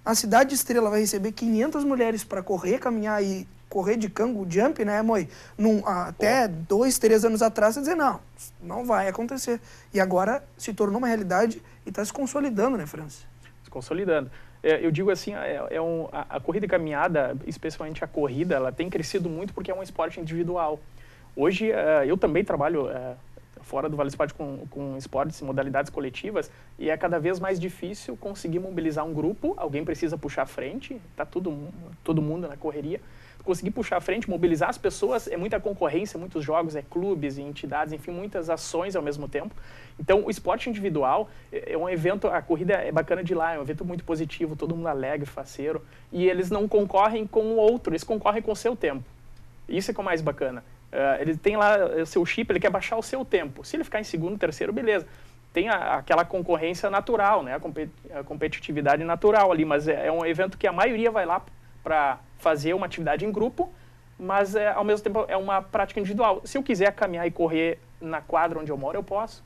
Speaker 1: a cidade Estrela vai receber 500 mulheres para correr, caminhar e correr de cango jump, né, Moi? Num, até dois, três anos atrás, você dizer, não, não vai acontecer. E agora se
Speaker 3: tornou uma realidade e está se consolidando, né, França? Se consolidando. É, eu digo assim, é, é um, a, a, corrida e caminhada, especialmente a corrida, ela tem crescido muito porque é um esporte individual. Hoje, uh, eu também trabalho... Uh, fora do Vale Esporte com, com esportes e modalidades coletivas, e é cada vez mais difícil conseguir mobilizar um grupo, alguém precisa puxar a frente, tá todo, todo mundo na correria, conseguir puxar a frente, mobilizar as pessoas, é muita concorrência, muitos jogos, é clubes e entidades, enfim, muitas ações ao mesmo tempo. Então, o esporte individual é, é um evento, a corrida é bacana de lá, é um evento muito positivo, todo mundo alegre, faceiro, e eles não concorrem com o outro, eles concorrem com o seu tempo. Isso é, é o mais bacana. Uh, ele tem lá o seu chip, ele quer baixar o seu tempo. Se ele ficar em segundo, terceiro, beleza. Tem a, aquela concorrência natural, né? A, compet, a, competitividade natural ali, mas é, é, um evento que a maioria vai lá para fazer uma atividade em grupo, mas é, ao mesmo tempo é uma prática individual. Se eu quiser caminhar e correr na quadra onde eu moro, eu posso.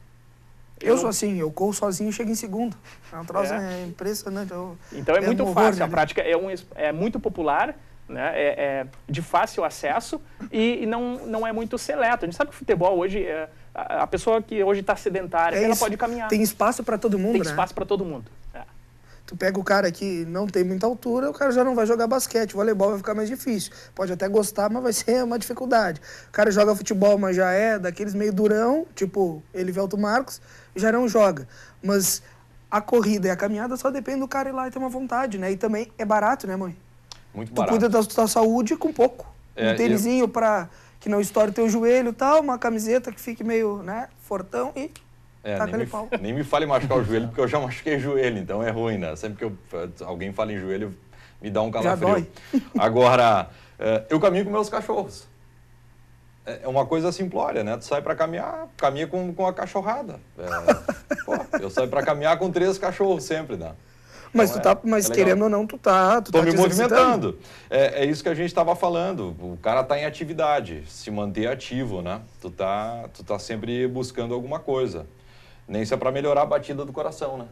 Speaker 3: Eu, eu sou assim,
Speaker 1: eu corro sozinho e chego em segundo.
Speaker 3: É um troço é. Né? é impressionante. Eu,
Speaker 1: então é, é muito fácil, horror, a né? prática
Speaker 3: é, um, é muito popular né? É, é de fácil acesso e, e, não, não é muito seleto. A gente sabe que o futebol hoje, é, a, a, pessoa que hoje está sedentária, é ela pode caminhar. Tem espaço para todo mundo, Tem né? espaço para todo mundo. É.
Speaker 1: Tu pega o cara que não tem muita altura, o cara já não vai jogar basquete, o voleibol vai ficar mais difícil. Pode até gostar, mas vai ser uma dificuldade. O cara joga futebol, mas já é daqueles meio durão, tipo Elivelto Marcos, já não joga. Mas a corrida e a caminhada só depende do cara ir lá e ter uma vontade, né? E também é barato, né, mãe? Muito tu cuida da tua saúde com pouco. É, um tênisinho eu... para que não estoure teu joelho e tal, uma camiseta que fique meio, né, fortão e
Speaker 2: é, nem me, pau. nem me fale machucar o joelho, porque eu já machuquei o joelho, então é ruim, né? Sempre que eu, alguém fala em joelho, me dá um calafrio. Agora, eh, eu caminho com meus cachorros. É, é uma coisa simplória, né? Tu sai para caminhar, caminha com, com a cachorrada. É, pô, eu saio para caminhar com três cachorros sempre, né? Mas, então, tu é, tá, é mas é querendo
Speaker 1: ou não, tu tá. Tu Tô tá me movimentando.
Speaker 2: É, é, isso que a gente estava falando. O cara tá em atividade, se manter ativo, né? Tu tá, tu tá sempre buscando alguma coisa. Nem se é para melhorar a batida do coração, né?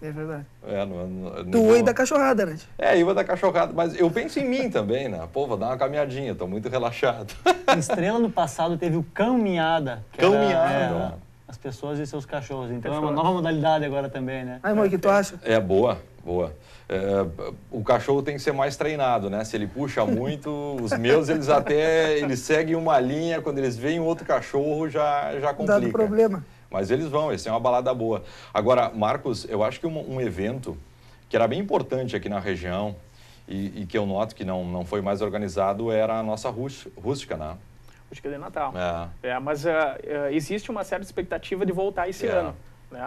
Speaker 2: É verdade. É, não, não, tu não... da
Speaker 1: cachorrada, né?
Speaker 2: É, eu da cachorrada, mas eu penso em mim também, né? Pô, vou dar uma caminhadinha, tô muito relaxado.
Speaker 4: Estrela no passado teve o caminhada. Caminhada. Era, é, as pessoas e seus cachorros. Então é uma nova modalidade agora também, né? Ai, mãe o
Speaker 2: que tu acha? É boa. Boa. É, o cachorro tem que ser mais treinado, né? Se ele puxa muito, os meus, eles até eles seguem uma linha, quando eles veem outro cachorro, já, já complica. Dá problema. Mas eles vão, esse é uma balada boa. Agora, Marcos, eu acho que um, um evento que era bem importante aqui na região e, e, que eu noto que não, não foi mais organizado era a nossa rústica, né?
Speaker 3: Rústica de Natal. É. é mas uh, existe uma certa expectativa de voltar esse é. ano. Né?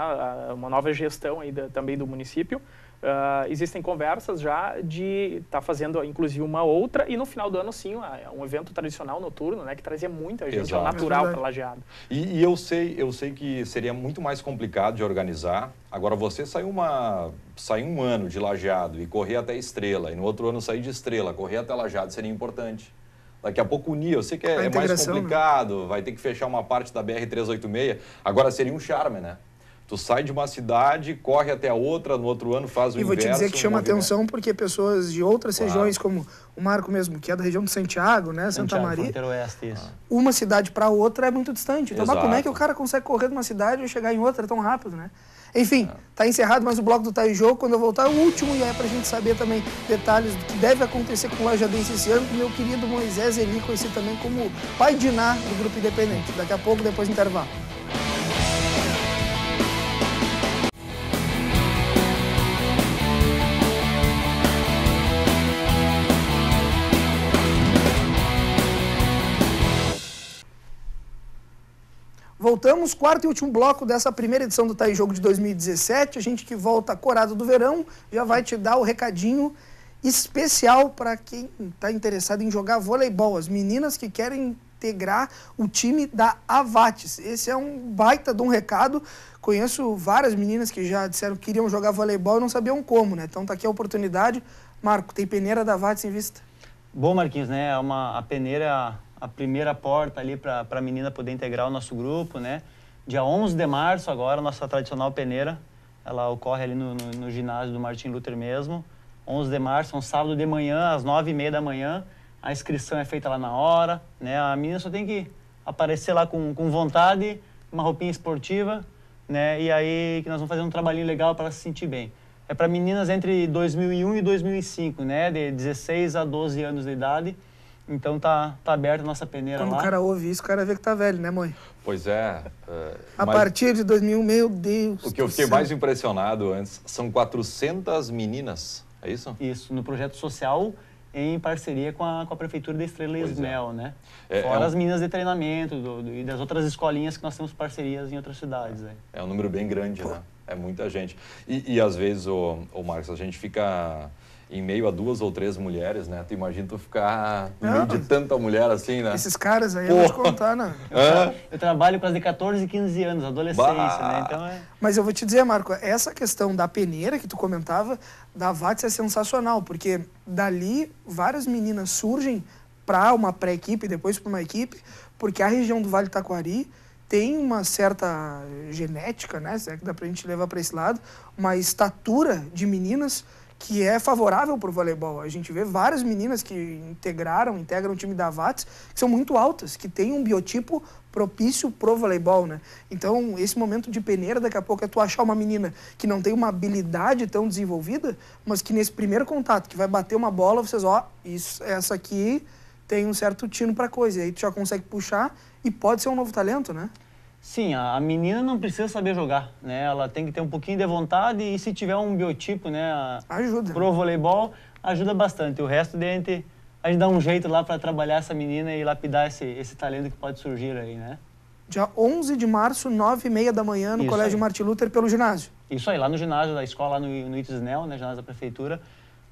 Speaker 3: Uma nova gestão aí da, também do município. Uh, existem conversas já de estar tá fazendo, inclusive, uma outra, e no final do ano, sim, ah, é um evento tradicional noturno, né, que trazia muita gente, é Exato. natural é para Lajeado.
Speaker 2: E, e, eu, sei, eu sei que seria muito mais complicado de organizar. Agora, você saiu uma sair um ano de Lajeado e correr até Estrela, e no outro ano sair de Estrela, correr até Lajeado, seria importante. Daqui a pouco unir, eu sei que é, é mais né? complicado, né? vai ter que fechar uma parte da BR-386. Agora, seria um charme, né? Tu sai de uma cidade, corre até a outra, no outro ano faz o inverso. E vou te dizer que chama movimento. atenção
Speaker 1: porque pessoas de outras claro. regiões, como o Marco mesmo, que é da região de Santiago, né, Santa Santiago, Maria,
Speaker 4: Oeste, isso. Ah,
Speaker 1: uma cidade para outra é muito distante. Então, como é que o cara consegue correr de uma cidade e chegar em outra tão rápido, né? Enfim, está é. encerrado mais o bloco do Tai Jogo. Quando eu voltar, o último, e é para a gente saber também detalhes do que deve acontecer com o Lajadense esse ano, meu querido Moisés Eli, conhecido também como pai de Ná do Grupo Independente. Daqui a pouco, depois do intervalo. Voltamos, quarto e último bloco dessa primeira edição do Tá em Jogo de 2017. A gente que volta corado do verão já vai te dar o recadinho especial para quem está interessado em jogar voleibol. As meninas que querem integrar o time da Avates. Esse é um baita de um recado. Conheço várias meninas que já disseram que queriam jogar voleibol e não sabiam como, né? Então tá aqui a oportunidade. Marco,
Speaker 4: tem peneira da Avates em vista? Bom, Marquinhos, né? É uma, a peneira a primeira porta ali para a menina poder integrar o nosso grupo, né? Dia 11 de março agora, nossa tradicional peneira, ela ocorre ali no, no, no ginásio do Martin Luther mesmo. 11 de março, é um sábado de manhã, às 9h30 da manhã. A inscrição é feita lá na hora, né? A menina só tem que aparecer lá com, com vontade, uma roupinha esportiva, né? E aí que nós vamos fazer um trabalhinho legal para se sentir bem. É para meninas entre 2001 e 2005, né? De 16 a 12 anos de idade. Então tá, tá aberta a nossa peneira Quando lá. Quando o cara
Speaker 1: ouve isso, o cara vê que tá velho, né, mãe?
Speaker 4: Pois é. a é, mas... partir
Speaker 1: de 2001, meu Deus. O que
Speaker 2: eu fiquei céu. mais impressionado antes são 400 meninas, é isso? Isso,
Speaker 4: no projeto social em parceria com a, com a Prefeitura da Estrela Ismel, é. né? É, Fora é um... as meninas de treinamento do, do, e das outras escolinhas que nós temos parcerias em outras cidades. Né?
Speaker 2: É, um número bem grande, Pô. né? É muita gente. E, e às vezes, o, o Marcos, a gente fica em meio a duas ou três mulheres, né? Tu imagina tu ficar no meio de tanta mulher assim, né? Esses
Speaker 4: caras aí, Pô. eu vou te contar, né? Eu, eu trabalho com as de 14, 15 anos, adolescência, né? bah. né? Então é... Mas eu vou
Speaker 1: te dizer, Marco, essa questão da peneira que tu comentava, da VATS é sensacional, porque dali várias meninas surgem para uma pré-equipe, depois para uma equipe, porque a região do Vale Taquari tem uma certa genética, né? Se é que dá para a gente levar para esse lado, uma estatura de meninas que é favorável para o voleibol. A gente vê várias meninas que integraram, integram o time da VATS, que são muito altas, que têm um biotipo propício pro voleibol, né? Então, esse momento de peneira, daqui a pouco, é tu achar uma menina que não tem uma habilidade tão desenvolvida, mas que nesse primeiro contato, que vai bater uma bola, vocês, ó, isso, essa aqui tem um certo tino para coisa. E aí tu já consegue puxar e pode ser um novo talento, né?
Speaker 4: Sim, a, menina não precisa saber jogar, né? Ela tem que ter um pouquinho de vontade e se tiver um biotipo, né? ajuda. Pro voleibol, ajuda bastante. O resto de a gente, a gente dá um jeito lá para trabalhar essa menina e lapidar esse, esse talento que pode surgir aí, né?
Speaker 1: Dia 11 de março, 9 e meia da manhã, no Isso Colégio aí. Martin Luther, pelo
Speaker 4: ginásio. Isso aí, lá no ginásio da escola, lá no, no Itisnel, né, ginásio da prefeitura,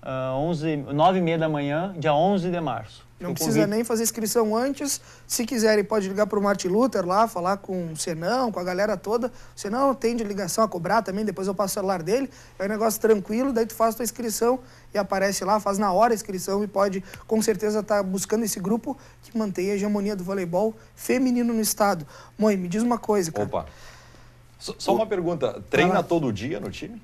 Speaker 4: uh, 11, 9 e meia da manhã, dia 11 de março. Não precisa nem
Speaker 1: fazer inscrição antes. Se quiserem, pode ligar para o Martin Luther lá, falar com o Senão, com a galera toda. O Senão tem de ligação a cobrar também, depois eu passo o celular dele. É um negócio tranquilo, daí tu faz tua inscrição e aparece lá, faz na hora a inscrição e pode, com certeza, estar tá buscando esse grupo que mantém a hegemonia do voleibol feminino no estado. Mãe, me diz uma coisa,
Speaker 2: cara. Opa. Só, só uma pergunta.
Speaker 4: Treina todo
Speaker 2: dia no time?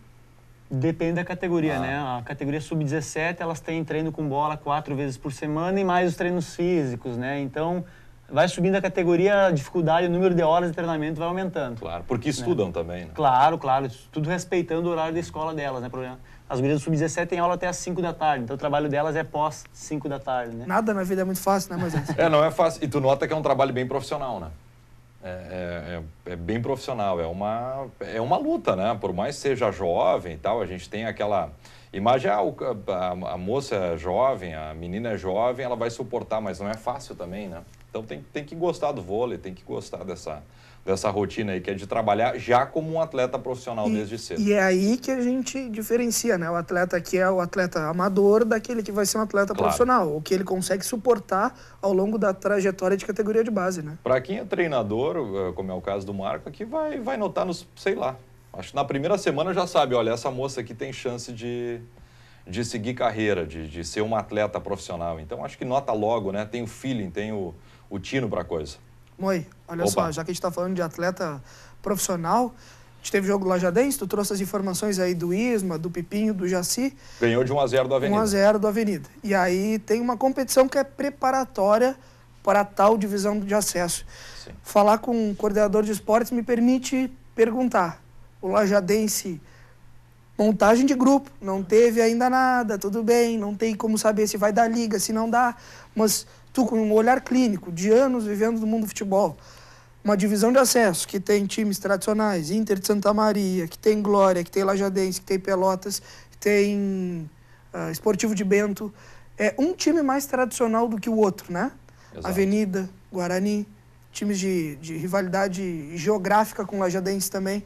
Speaker 4: Depende da categoria, ah. né? A categoria sub-17, elas têm treino com bola quatro vezes por semana e mais os treinos físicos, né? Então, vai subindo a categoria, a dificuldade, o número de horas de treinamento vai aumentando. Claro,
Speaker 2: porque né? estudam né? também, né?
Speaker 4: Claro, claro. Tudo respeitando o horário da escola delas, né? Problema. As meninas do Sub-17 têm aula até às 5 da tarde, então o trabalho delas é pós 5 da tarde, né? Nada na vida é muito fácil, né, mas É,
Speaker 2: não é fácil. E tu nota que é um trabalho bem profissional, né? É, é, é, é, bem profissional, é uma, é uma luta, né? Por mais que seja jovem e tal, a gente tem aquela imagem, ah, a, a, moça é jovem, a menina é jovem, ela vai suportar, mas não é fácil também, né? Então tem, tem que gostar do vôlei, tem que gostar dessa, dessa rotina aí, que é de trabalhar já como um atleta profissional e, desde cedo. E é
Speaker 1: aí que a gente diferencia, né? O atleta que é o atleta amador daquele que vai ser um atleta claro. profissional, o que ele consegue suportar ao longo da trajetória de categoria de base,
Speaker 2: né? Para quem é treinador, eh, como é o caso do Marco, aqui vai, vai notar nos, sei lá, acho que na primeira semana já sabe, olha, essa moça aqui tem chance de, de seguir carreira, de, de ser uma atleta profissional. Então acho que nota logo, né? Tem o feeling, tem o, o tino para coisa.
Speaker 1: Moi, Olha Opa. só, já que a gente está falando de atleta profissional, a gente teve jogo do Lajadense, tu trouxe as informações aí do Isma, do Pipinho, do Jaci.
Speaker 2: Ganhou de 1x0 do Avenida.
Speaker 1: 1x0 do Avenida. E aí tem uma competição que é preparatória para a tal divisão de acesso. Sim. Falar com o um coordenador de esportes me permite perguntar. O Lajadense, montagem de grupo, não teve ainda nada, tudo bem, não tem como saber se vai dar liga, se não dá, mas tu com um olhar clínico, de anos vivendo no mundo do futebol, uma divisão de acesso que tem times tradicionais, Inter de Santa Maria, que tem Glória, que tem Lajadense, que tem Pelotas, que tem uh, Esportivo de Bento. É um time mais tradicional do que o outro, né? Exato. Avenida, Guarani, times de, de rivalidade geográfica com Lajadense também.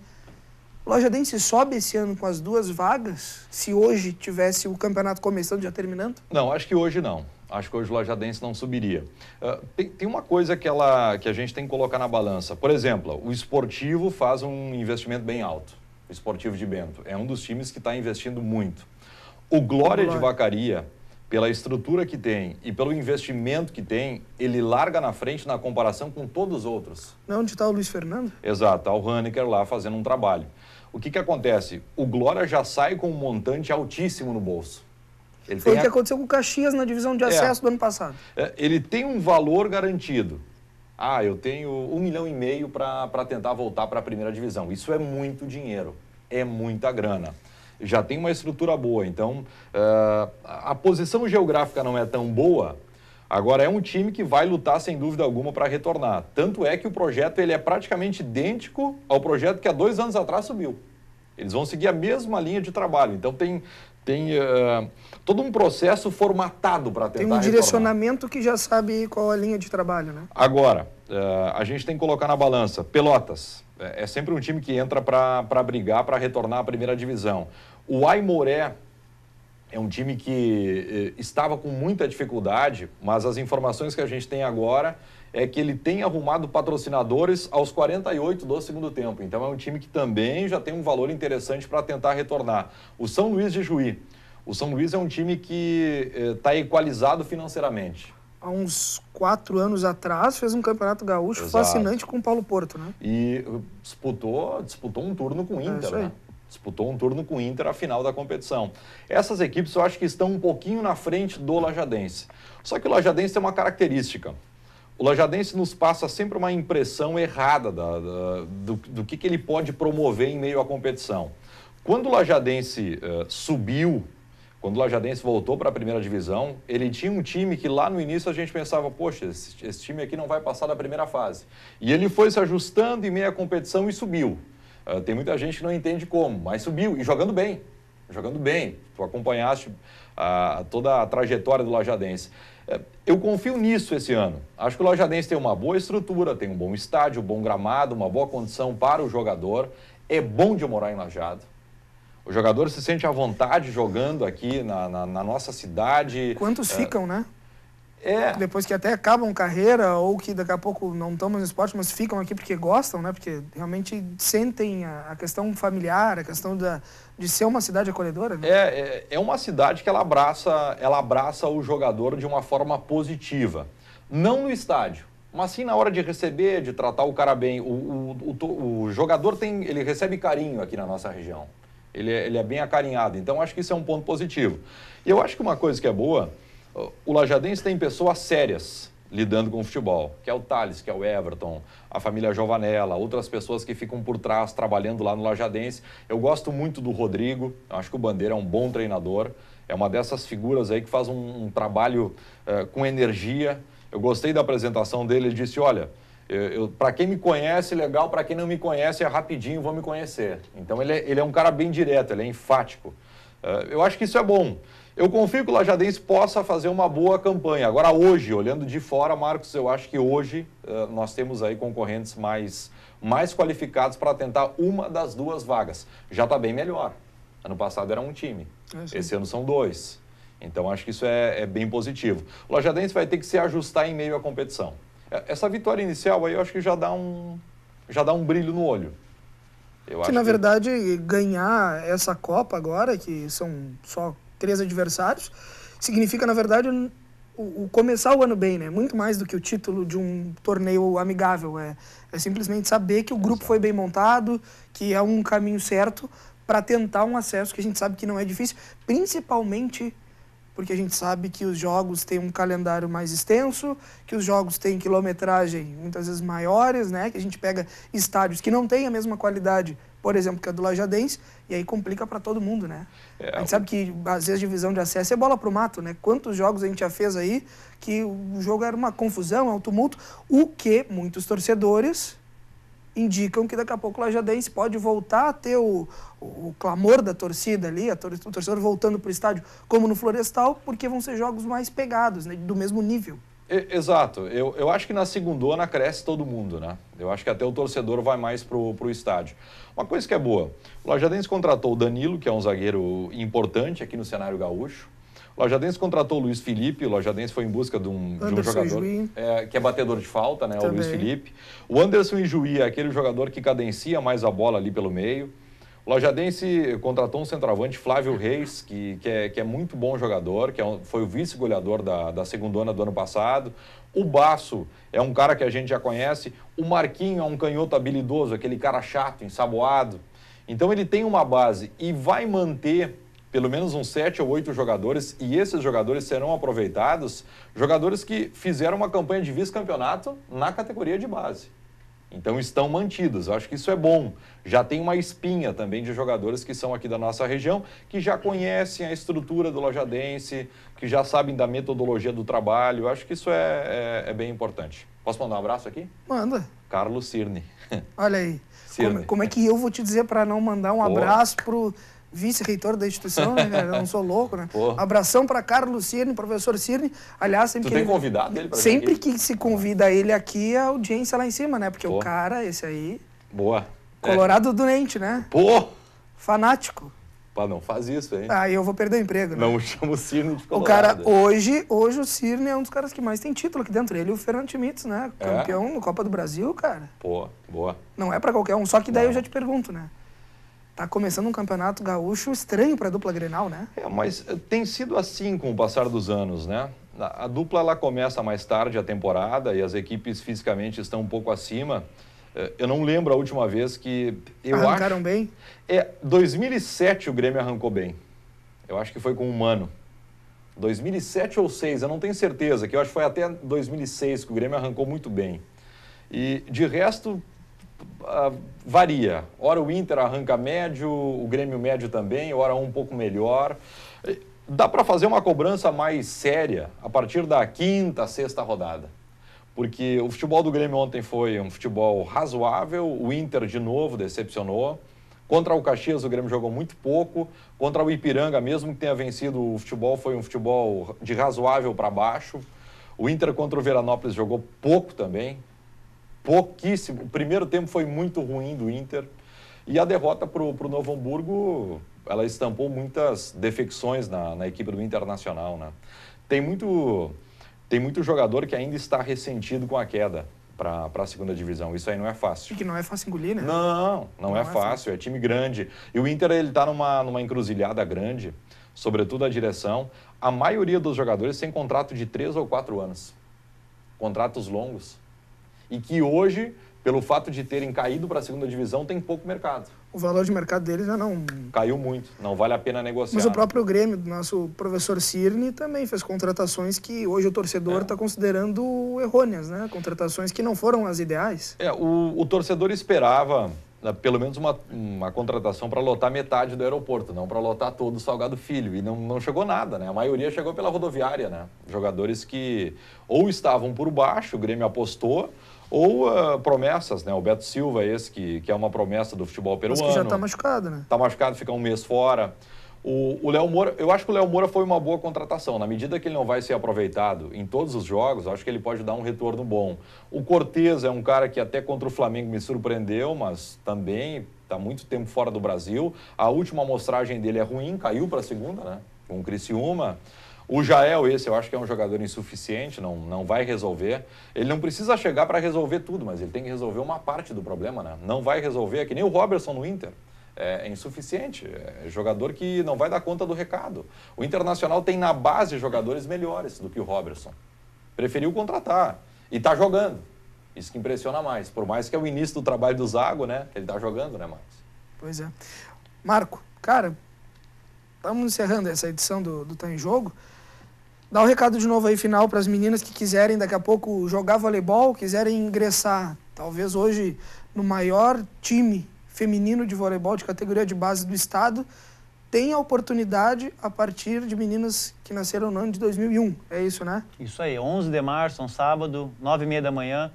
Speaker 1: O Lajadense sobe esse ano com as duas vagas, se hoje tivesse o campeonato começando já terminando?
Speaker 2: Não, acho que hoje não acho que hoje o Lajadense não subiria. Uh, tem, tem, uma coisa que, ela, que a gente tem que colocar na balança. Por exemplo, o esportivo faz um investimento bem alto. O esportivo de Bento. É um dos times que está investindo muito. O Glória, de Vacaria, pela estrutura que tem e pelo investimento que tem, ele larga na frente na comparação com todos os outros.
Speaker 1: Não, onde está o Luiz Fernando?
Speaker 2: Exato, está o Haneker lá fazendo um trabalho. O que, que acontece? O Glória já sai com um montante altíssimo no bolso. Ele Foi o que a... aconteceu
Speaker 1: com o Caxias na divisão de é. acesso é. do
Speaker 2: ano passado. É, ele tem um valor garantido. Ah, eu tenho um milhão e meio para tentar voltar para a primeira divisão. Isso é muito dinheiro, é muita grana. Já tem uma estrutura boa, então uh, a posição geográfica não é tão boa. Agora é um time que vai lutar sem dúvida alguma para retornar. Tanto é que o projeto ele é praticamente idêntico ao projeto que há dois anos atrás subiu. Eles vão seguir a mesma linha de trabalho. Então tem, tem uh, todo um processo formatado para tentar Tem um direcionamento
Speaker 1: que já sabe qual a linha de trabalho, né?
Speaker 2: Agora, uh, a gente tem que colocar na balança, Pelotas, é, é sempre um time que entra para brigar, para retornar à primeira divisão. O Aimoré é um time que eh, estava com muita dificuldade, mas as informações que a gente tem agora é que ele tem arrumado patrocinadores aos 48 do segundo tempo. Então é um time que também já tem um valor interessante para tentar retornar. O São Luís de Juí. O São Luís é um time que está eh, tá equalizado financeiramente.
Speaker 1: Há uns quatro anos atrás fez um campeonato gaúcho Exato. fascinante com o Paulo Porto, né?
Speaker 2: E uh, disputou, disputou um turno com o é Inter, é né? Disputou um turno com o Inter a final da competição. Essas equipes eu acho que estão um pouquinho na frente do Lajadense. Só que o Lajadense tem uma característica o Lajadense nos passa sempre uma impressão errada da, da, do, do que, que, ele pode promover em meio à competição. Quando o Lajadense uh, subiu, quando o Lajadense voltou para a primeira divisão, ele tinha um time que lá no início a gente pensava, poxa, esse, esse time aqui não vai passar da primeira fase. E ele foi se ajustando em meio à competição e subiu. Uh, tem muita gente que não entende como, mas subiu e jogando bem. Jogando bem. Tu acompanhaste uh, toda a trajetória do Lajadense. É, eu confio nisso esse ano. Acho que o Lajadense tem uma boa estrutura, tem um bom estádio, um bom gramado, uma boa condição para o jogador. É bom de morar em Lajado. O jogador se sente à vontade jogando aqui na, na, na nossa cidade. Quantos é, ficam,
Speaker 1: né? É. Depois que até acabam carreira ou que daqui a pouco não estão no esporte, mas ficam aqui porque gostam, né? Porque realmente sentem a, a questão familiar,
Speaker 2: a questão da, de ser uma cidade acolhedora. Né? É, é, é, uma cidade que ela abraça, ela abraça o jogador de uma forma positiva. Não no estádio, mas sim na hora de receber, de tratar o cara bem. O, o, o, o jogador tem, ele recebe carinho aqui na nossa região. Ele, é, ele é bem acarinhado. Então, acho que isso é um ponto positivo. E eu acho que uma coisa que é boa o Lajadense tem pessoas sérias lidando com o futebol, que é o Thales, que é o Everton, a família Jovanela, outras pessoas que ficam por trás trabalhando lá no Lajadense. Eu gosto muito do Rodrigo, acho que o Bandeira é um bom treinador, é uma dessas figuras aí que faz um, um trabalho eh, com energia. Eu gostei da apresentação dele, ele disse, olha, para quem me conhece, legal, para quem não me conhece, é rapidinho, vão me conhecer. Então ele é, ele é um cara bem direto, ele é enfático. Uh, eu acho que isso é bom. Eu confio que o Lajadense possa fazer uma boa campanha. Agora, hoje, olhando de fora, Marcos, eu acho que hoje uh, nós temos aí concorrentes mais, mais qualificados para tentar uma das duas vagas. Já está bem melhor. Ano passado era um time, é, esse ano são dois. Então, acho que isso é, é bem positivo. O Lajadense vai ter que se ajustar em meio à competição. É, essa vitória inicial aí, eu acho que já dá um, já dá um brilho no olho que na
Speaker 1: verdade ganhar essa Copa agora, que são só três adversários, significa, na verdade, o, o, começar o ano bem, né? Muito mais do que o título de um torneio amigável. É, é simplesmente saber que o grupo foi bem montado, que é um caminho certo para tentar um acesso que a gente sabe que não é difícil, principalmente porque a gente sabe que os jogos têm um calendário mais extenso, que os jogos têm quilometragem muitas vezes maiores, né? Que a gente pega estádios que não têm a mesma qualidade por exemplo, que é do Lajadense, e aí complica para todo mundo, né? É, a gente sabe que às vezes divisão de acesso é bola pro mato, né? Quantos jogos a gente já fez aí que o jogo era uma confusão, é um tumulto, o que muitos torcedores indicam que daqui a pouco o Lajadense pode voltar a ter o, o clamor da torcida ali, tor o torcedor voltando para o estádio, como no Florestal, porque vão ser jogos mais pegados, né, do mesmo nível.
Speaker 2: Exato. Eu, eu acho que na segundona cresce todo mundo, né? Eu acho que até o torcedor vai mais pro, pro estádio. Uma coisa que é boa, o Lajadense contratou o Danilo, que é um zagueiro importante aqui no cenário gaúcho. O Lajadense contratou o Luiz Felipe, o Lajadense foi em busca de um, de um jogador é, que é batedor de falta, né? Também. O Luiz Felipe. O Anderson Juí é aquele jogador que cadencia mais a bola ali pelo meio. Lajadense contratou um centroavante, Flávio Reis, que, que, é, que é muito bom jogador, que é um, foi o vice-goleador da, da segundona do ano passado. O Baço é um cara que a gente já conhece. O Marquinho é um canhoto habilidoso, aquele cara chato, ensaboado. Então ele tem uma base e vai manter pelo menos uns sete ou oito jogadores, e esses jogadores serão aproveitados, jogadores que fizeram uma campanha de vice-campeonato na categoria de base. Então estão mantidos. acho que isso é bom. Já tem uma espinha também de jogadores que são aqui da nossa região, que já conhecem a estrutura do Lojadense, que já sabem da metodologia do trabalho. acho que isso é, é, é bem importante. Posso mandar um abraço aqui? Manda. Carlos Cirne. Olha aí. Cirne. Como,
Speaker 1: como, é que eu vou te dizer para não mandar um Pô. abraço pro vice-reitor da instituição, né? Eu não sou louco, né? Pô. Abração para Carlos Cirne, professor Cirne. Aliás, sempre tu que tem ele... convidado ele pra Sempre que se convida ele aqui, a audiência lá em cima, né? Porque o cara, esse aí...
Speaker 2: Boa. Colorado
Speaker 1: né? é. doente, né? Pô! Fanático.
Speaker 2: Pá, não faz isso, hein? Aí ah, eu
Speaker 1: vou perder o emprego, né? Não
Speaker 2: chama o Cirne de Colorado. O cara,
Speaker 1: hoje, hoje o Cirne é um dos caras que mais tem título aqui dentro. Ele e o Fernando Schmitz, né? É? Campeão é. no Copa do Brasil, cara.
Speaker 2: Pô, boa.
Speaker 1: Não é para qualquer um. Só que daí não. eu já te pergunto, né? Tá começando um campeonato gaúcho estranho para a dupla Grenal, né? É, mas
Speaker 2: eh, tem sido assim com o passar dos anos, né? A dupla ela começa mais tarde a temporada e as equipes fisicamente estão um pouco acima. Eh, eu não lembro a última vez que eu arrancaram acho... bem. É 2007 o Grêmio arrancou bem. Eu acho que foi com um mano. 2007 ou 2006, eu não tenho certeza, que eu acho que foi até 2006 que o Grêmio arrancou muito bem. E de resto uh, varia. Ora o Inter arranca médio, o Grêmio médio também, ora um pouco melhor. Dá para fazer uma cobrança mais séria a partir da quinta, sexta rodada. Porque o futebol do Grêmio ontem foi um futebol razoável, o Inter de novo decepcionou. Contra o Caxias o Grêmio jogou muito pouco, contra o Ipiranga, mesmo que tenha vencido o futebol, foi um futebol de razoável para baixo. O Inter contra o Veranópolis jogou pouco também, pouquíssimo. O primeiro tempo foi muito ruim do Inter. E a derrota para o Novo Hamburgo, ela estampou muitas defecções na, na equipe do Internacional. Né? Tem, muito, tem muito jogador que ainda está ressentido com a queda para a segunda divisão. Isso aí não é fácil. E que não é fácil engolir, né? Não, não, não é, é fácil. fácil. É time grande. E o Inter ele está numa, numa encruzilhada grande, sobretudo a direção. A maioria dos jogadores tem contrato de três ou quatro anos. Contratos longos e que hoje, pelo fato de terem caído para a segunda divisão, tem pouco mercado.
Speaker 1: O valor de mercado deles já não.
Speaker 2: Caiu muito, não vale a pena negociar. Mas o
Speaker 1: próprio Grêmio, nosso professor Cirne, também fez contratações que hoje o torcedor está é. Tá considerando errôneas, né? Contratações que não foram as
Speaker 2: ideais. É, o, o torcedor esperava né, pelo menos uma, uma contratação para lotar metade do aeroporto, não para lotar todo o Salgado Filho. E não, não chegou nada, né? A maioria chegou pela rodoviária, né? Jogadores que ou estavam por baixo, o Grêmio apostou, ou uh, promessas, né? O Beto Silva, esse que, que é uma promessa do futebol peruano. Mas que já está
Speaker 1: machucado, né?
Speaker 2: Está machucado, fica um mês fora. O Léo Moura, eu acho que o Léo Moura foi uma boa contratação. Na medida que ele não vai ser aproveitado em todos os jogos, acho que ele pode dar um retorno bom. O Cortez é um cara que até contra o Flamengo me surpreendeu, mas também está muito tempo fora do Brasil. A última amostragem dele é ruim, caiu para a segunda, né? Com o Criciúma. O Jael, esse, eu acho que é um jogador insuficiente, não, não vai resolver. Ele não precisa chegar para resolver tudo, mas ele tem que resolver uma parte do problema, né? Não vai resolver, é que nem o Robertson no Inter. É, é, insuficiente, é jogador que não vai dar conta do recado. O Internacional tem na base jogadores melhores do que o Robertson. Preferiu contratar e está jogando. Isso que impressiona mais, por mais que é o início do trabalho do Zago, né? Que ele está jogando, né, Marcos?
Speaker 1: Pois é. Marco, cara, estamos encerrando essa edição do, do Tá em Jogo. Dá o um recado de novo aí final para as meninas que quiserem daqui a pouco jogar voleibol, quiserem ingressar, talvez hoje no maior time feminino de voleibol de categoria de base do estado, tem a oportunidade a partir de meninas que nasceram no ano de 2001.
Speaker 4: É isso, né? Isso aí, 11 de março, um sábado, 9 h 30 da manhã,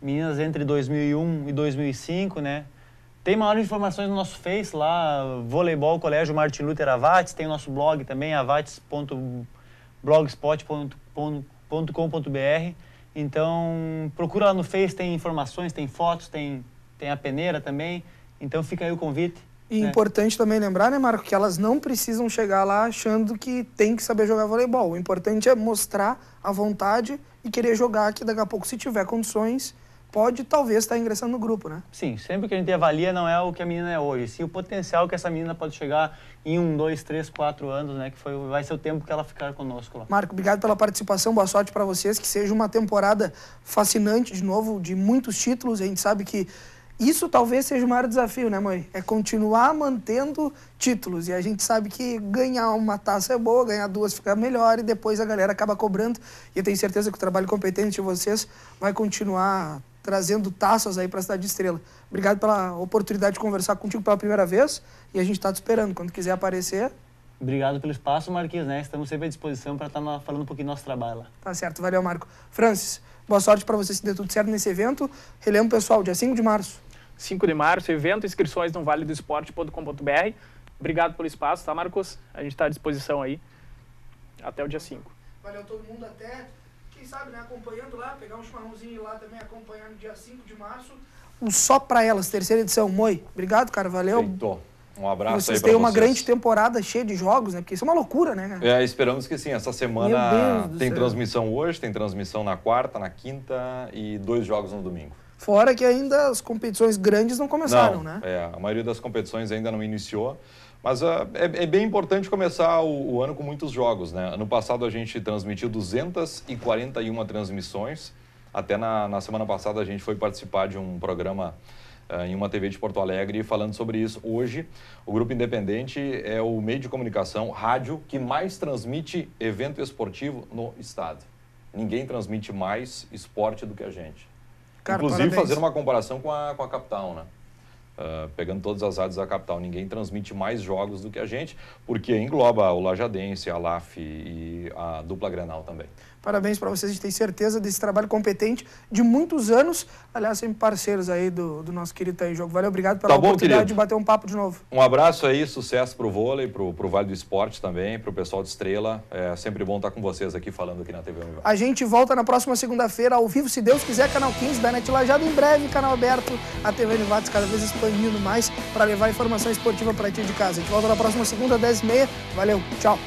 Speaker 4: meninas entre 2001 e 2005, né? Tem maiores informações no nosso Face lá, Voleibol Colégio Martin Luther Avates, tem o nosso blog também, avates.com blogspot.com.br. Então, procura lá no Face, tem informações, tem fotos, tem, tem a peneira também. Então, fica aí o convite. E né? importante
Speaker 1: também lembrar, né, Marco, que elas não precisam chegar lá achando que tem que saber jogar voleibol. O importante é mostrar a vontade e querer jogar, que daqui a pouco, se tiver condições, pode talvez estar tá ingressando no grupo, né?
Speaker 4: Sim, sempre que a gente avalia não é o que a menina é hoje, sim o potencial que essa menina pode chegar em um, dois, três, quatro anos, né? Que foi, vai ser o tempo que ela ficar conosco lá. Marco,
Speaker 1: obrigado pela participação, boa sorte para vocês, que seja uma temporada fascinante de novo, de muitos títulos, a gente sabe que isso talvez seja o maior desafio, né, mãe? É continuar mantendo títulos. E a gente sabe que ganhar uma taça é boa, ganhar duas fica melhor e depois a galera acaba cobrando. E eu tenho certeza que o trabalho competente de vocês vai continuar trazendo taças aí para a cidade de Estrela. Obrigado pela oportunidade de conversar contigo pela primeira vez e a gente está te esperando. Quando quiser aparecer.
Speaker 4: Obrigado pelo espaço, Marquinhos, né? Estamos sempre à disposição para estar tá falando um pouquinho do nosso trabalho lá.
Speaker 1: Tá certo, valeu, Marco. Francis, boa sorte para você se der tudo certo nesse evento. Relembro, pessoal, dia 5 de março.
Speaker 3: 5 de março, evento, inscrições no valedoesporte.com.br. Obrigado pelo espaço, tá, Marcos? A gente está à disposição aí. Até o dia 5.
Speaker 1: Valeu todo mundo, até sabe, né, acompanhando lá, pegar um chimarrãozinho lá também, no dia 5 de março. Um só para elas, terceira edição. Moi, obrigado, cara, valeu.
Speaker 2: Feito. Um abraço vocês aí pra têm uma grande
Speaker 1: temporada cheia de jogos, né? Porque isso é uma loucura, né? Cara?
Speaker 2: É, esperamos que sim. Essa semana tem transmissão hoje, tem transmissão na quarta, na quinta e dois jogos no domingo.
Speaker 1: Fora que ainda as competições grandes não começaram, não, né?
Speaker 2: É, a maioria das competições ainda não iniciou. Mas uh, é, é, bem importante começar o, o, ano com muitos jogos, né? Ano passado a gente transmitiu 241 transmissões. Até na, na semana passada a gente foi participar de um programa uh, em uma TV de Porto Alegre falando sobre isso. Hoje, o Grupo Independente é o meio de comunicação, rádio, que mais transmite evento esportivo no estado. Ninguém transmite mais esporte do que a gente. Cara, Inclusive, parabéns. fazer uma comparação com a, com a capital, né? Uh, pegando todas as áreas da capital. Ninguém transmite mais jogos do que a gente, porque engloba o Lajadense, a LAF e a dupla Granal também.
Speaker 1: Parabéns para vocês, a gente tem certeza desse trabalho competente de muitos anos. Aliás, sempre parceiros aí do, do nosso querido Taí Jogo. Valeu, obrigado pela tá bom, oportunidade querido. de bater um papo de novo.
Speaker 2: Um abraço aí, sucesso para o vôlei, para o Vale do Esporte também, para o pessoal de Estrela. É sempre bom estar com vocês aqui falando aqui na TV Univar.
Speaker 1: A gente volta na próxima segunda-feira, ao vivo, se Deus quiser, canal 15 da Net Lajado. Em breve, canal aberto, a TV Univar cada vez expandindo mais para levar informação esportiva para ti de casa. A gente volta na próxima segunda, 10h30. Valeu, tchau.